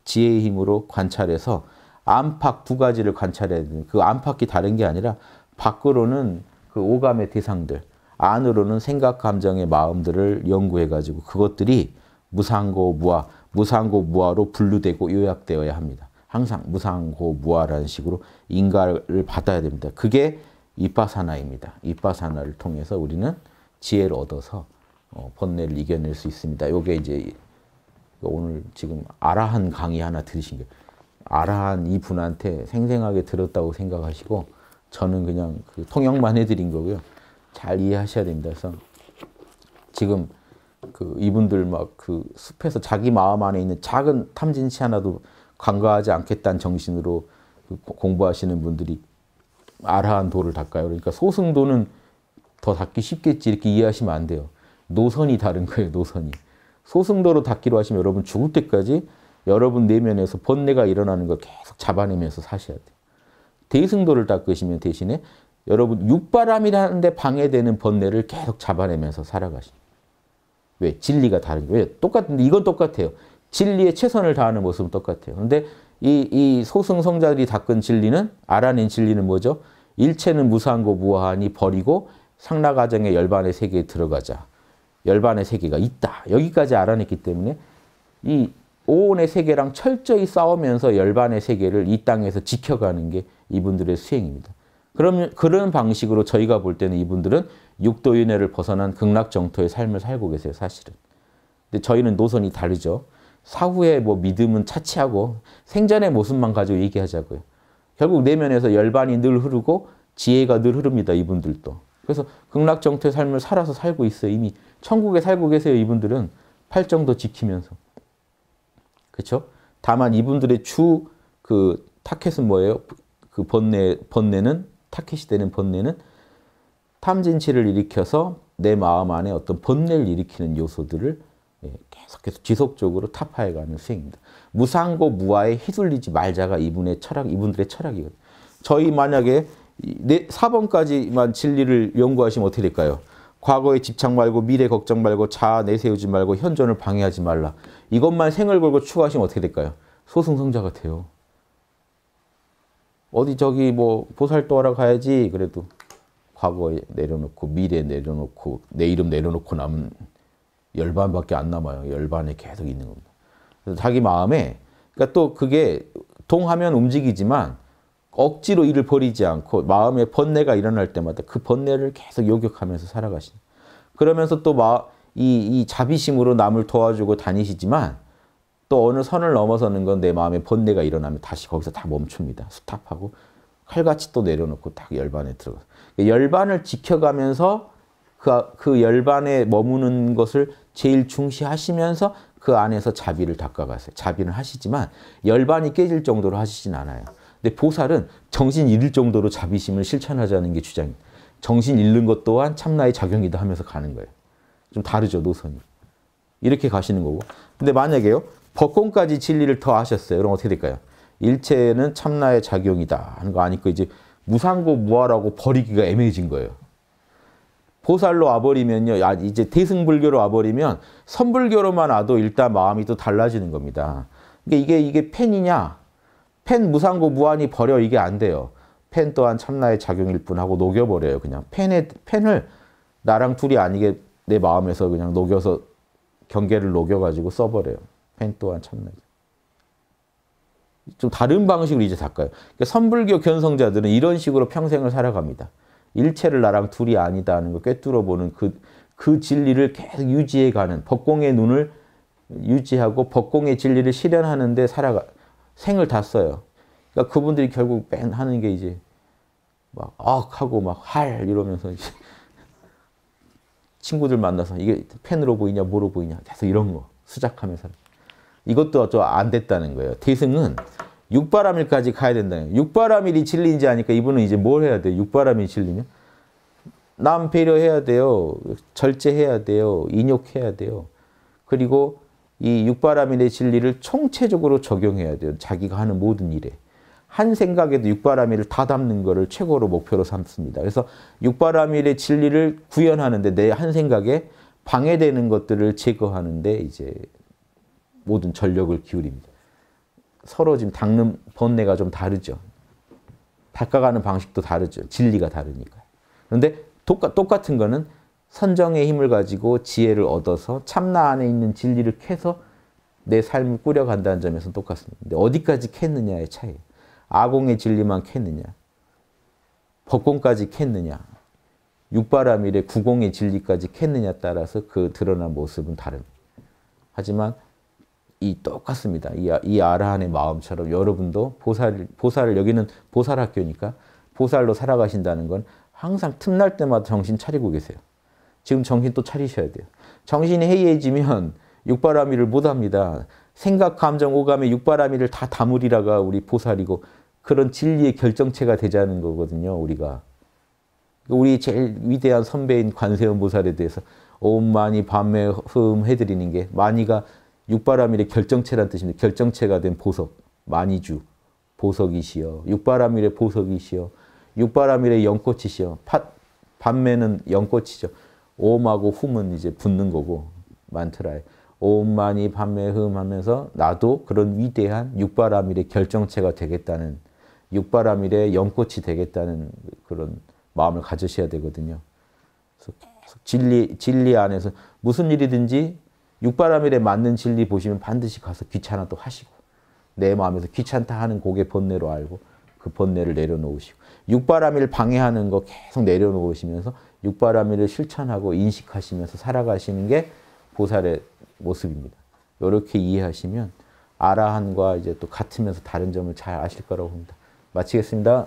지혜의 힘으로 관찰해서 안팎 두 가지를 관찰해야 됩니다. 그 안팎이 다른 게 아니라 밖으로는 그 오감의 대상들, 안으로는 생각, 감정의 마음들을 연구해가지고 그것들이 무상고 무아, 무상고 무아로 분류되고 요약되어야 합니다. 항상 무상고 무아라는 식으로 인가를 받아야 됩니다. 그게 이빠사나입니다. 이빠사나를 통해서 우리는 지혜를 얻어서 어, 번뇌를 이겨낼 수 있습니다. 요게 이제 오늘 지금 아라한 강의 하나 들으신 게 아라한 이 분한테 생생하게 들었다고 생각하시고 저는 그냥 그 통역만 해드린 거고요. 잘 이해하셔야 됩니다. 그래서 지금 그 이분들 막 그 숲에서 자기 마음 안에 있는 작은 탐진치 하나도 간과하지 않겠다는 정신으로 그 공부하시는 분들이 아라한 도를 닦아요. 그러니까 소승도는 더 닦기 쉽겠지 이렇게 이해하시면 안 돼요. 노선이 다른 거예요. 노선이. 소승도로 닦기로 하시면 여러분 죽을 때까지 여러분 내면에서 번뇌가 일어나는 걸 계속 잡아내면서 사셔야 돼요. 대승도를 닦으시면 대신에 여러분 육바람이라는데 방해되는 번뇌를 계속 잡아내면서 살아가시. 십 왜? 진리가 다른 왜? 똑같은데 이건 똑같아요. 진리에 최선을 다하는 모습은 똑같아요. 근데 이, 이 소승성자들이 닦은 진리는 알아낸 진리는 뭐죠? 일체는 무사한 거 무아하니 버리고 상라가정의 열반의 세계에 들어가자. 열반의 세계가 있다. 여기까지 알아냈기 때문에 이 오온의 세계랑 철저히 싸우면서 열반의 세계를 이 땅에서 지켜가는 게 이분들의 수행입니다. 그럼 그런 방식으로 저희가 볼 때는 이분들은 육도윤회를 벗어난 극락 정토의 삶을 살고 계세요, 사실은. 근데 저희는 노선이 다르죠. 사후에 뭐 믿음은 차치하고 생전의 모습만 가지고 얘기하자고요. 결국 내면에서 열반이 늘 흐르고 지혜가 늘 흐릅니다, 이분들도. 그래서 극락 정토의 삶을 살아서 살고 있어요, 이미. 천국에 살고 계세요, 이분들은. 팔정도 지키면서. 그렇죠? 다만 이분들의 주 그 타켓은 뭐예요? 그 번뇌 번뇌는 타켓이 되는 번뇌는 탐진치를 일으켜서 내 마음 안에 어떤 번뇌를 일으키는 요소들을 예, 계속해서 지속적으로 타파해가는 수행입니다. 무상고 무아에 휘둘리지 말자가 이분의 철학, 이분들의 철학이거든요. 저희 만약에 4번까지만 진리를 연구하시면 어떻게 될까요? 과거에 집착 말고 미래 걱정 말고 자아 내세우지 말고 현존을 방해하지 말라. 이것만 생을 걸고 추구하시면 어떻게 될까요? 소승성자 같아요. 어디 저기 뭐 보살도하러 가야지 그래도 과거에 내려놓고 미래 에 내려놓고 내 이름 내려놓고 남은 열반밖에 안 남아요. 열반에 계속 있는 겁니다. 그래서 자기 마음에 그러니까 또 그게 동하면 움직이지만 억지로 일을 버리지 않고 마음에 번뇌가 일어날 때마다 그 번뇌를 계속 요격하면서 살아가시는 그러면서 또이이 자비심으로 남을 도와주고 다니시지만 또 어느 선을 넘어서는 건 내마음의 번뇌가 일어나면 다시 거기서 다 멈춥니다. 스탑하고 칼같이 또 내려놓고 딱 열반에 들어가. 그러니까 열반을 지켜가면서 그, 그 열반에 머무는 것을 제일 중시하시면서 그 안에서 자비를 닦아가세요. 자비는 하시지만 열반이 깨질 정도로 하시진 않아요. 근데 보살은 정신 잃을 정도로 자비심을 실천하자는 게 주장입니다. 정신 잃는 것 또한 참나의 작용이다 하면서 가는 거예요. 좀 다르죠, 노선이. 이렇게 가시는 거고. 근데 만약에요, 법공까지 진리를 더하셨어요. 그럼 어떻게 될까요? 일체는 참나의 작용이다 하는 거 아니까 이제 무상고 무아라고 버리기가 애매해진 거예요. 보살로 와버리면요. 이제 대승불교로 와버리면 선불교로만 와도 일단 마음이 또 달라지는 겁니다. 그러니까 이게 이게 펜이냐? 펜 무상고 무한히 버려 이게 안 돼요. 펜 또한 참나의 작용일 뿐 하고 녹여버려요. 그냥 펜에 펜을 나랑 둘이 아니게 내 마음에서 그냥 녹여서 경계를 녹여가지고 써버려요. 펜 또한 참나죠. 좀 다른 방식으로 이제 닦아요. 그러니까 선불교 견성자들은 이런 식으로 평생을 살아갑니다. 일체를 나랑 둘이 아니다 하는 걸 꿰뚫어 보는 그, 그 진리를 계속 유지해가는 법공의 눈을 유지하고 법공의 진리를 실현하는 데 살아가 생을 다 써요. 그러니까 그분들이 결국 맨 하는 게 이제 막억 하고 막 할 이러면서 친구들 만나서 이게 펜으로 보이냐 뭐로 보이냐 계속 이런 거 수작하면서 이것도 좀안 됐다는 거예요. 태승은 육바람일까지 가야 된다는 거예요. 육바람일이 진리인지 아니까 이분은 이제 뭘 해야 돼요? 육바람이 진리면? 남 배려해야 돼요. 절제해야 돼요. 인욕해야 돼요. 그리고 이 육바람일의 진리를 총체적으로 적용해야 돼요. 자기가 하는 모든 일에. 한 생각에도 육바라밀을 다 담는 것을 최고로 목표로 삼습니다. 그래서 육바라밀의 진리를 구현하는데 내 한 생각에 방해되는 것들을 제거하는데 이제 모든 전력을 기울입니다. 서로 지금 닦는 번뇌가 좀 다르죠. 닦아가는 방식도 다르죠. 진리가 다르니까. 그런데 똑같은 거는 선정의 힘을 가지고 지혜를 얻어서 참나 안에 있는 진리를 캐서 내 삶을 꾸려간다는 점에서 똑같습니다. 근데 어디까지 캐느냐의 차이. 아공의 진리만 캐느냐. 법공까지 캐느냐. 육바람일의 구공의 진리까지 캐느냐 따라서 그 드러난 모습은 다릅니다. 하지만 이 똑같습니다. 이, 이 아라한의 마음처럼 여러분도 보살, 보살을 여기는 보살학교니까 보살로 살아가신다는 건 항상 틈날 때마다 정신 차리고 계세요. 지금 정신 또 차리셔야 돼요. 정신이 해이해지면 육바라미를 못합니다. 생각, 감정, 오감의 육바라미를 다 다물이라가 우리 보살이고 그런 진리의 결정체가 되자는 거거든요, 우리가. 우리 제일 위대한 선배인 관세음보살에 대해서 옴 마니 밤에 흠 해드리는 게많이가 육바라밀의 결정체란 뜻입니다. 결정체가 된 보석, 만이주, 보석이시여. 육바라밀의 보석이시여. 육바라밀의 연꽃이시여. 팥, 밤매는 연꽃이죠. 옴하고 흠은 이제 붙는 거고 만트라에 옴만이 밤매 흠 하면서 나도 그런 위대한 육바라밀의 결정체가 되겠다는 육바라밀의 연꽃이 되겠다는 그런 마음을 가지셔야 되거든요. 진리 진리 안에서 무슨 일이든지 육바라밀에 맞는 진리 보시면 반드시 가서 귀찮아 또 하시고 내 마음에서 귀찮다 하는 고개 번뇌로 알고 그 번뇌를 내려놓으시고 육바라밀 방해하는 거 계속 내려놓으시면서 육바라밀을 실천하고 인식하시면서 살아가시는 게 보살의 모습입니다. 이렇게 이해하시면 아라한과 이제 또 같으면서 다른 점을 잘 아실 거라고 봅니다. 마치겠습니다.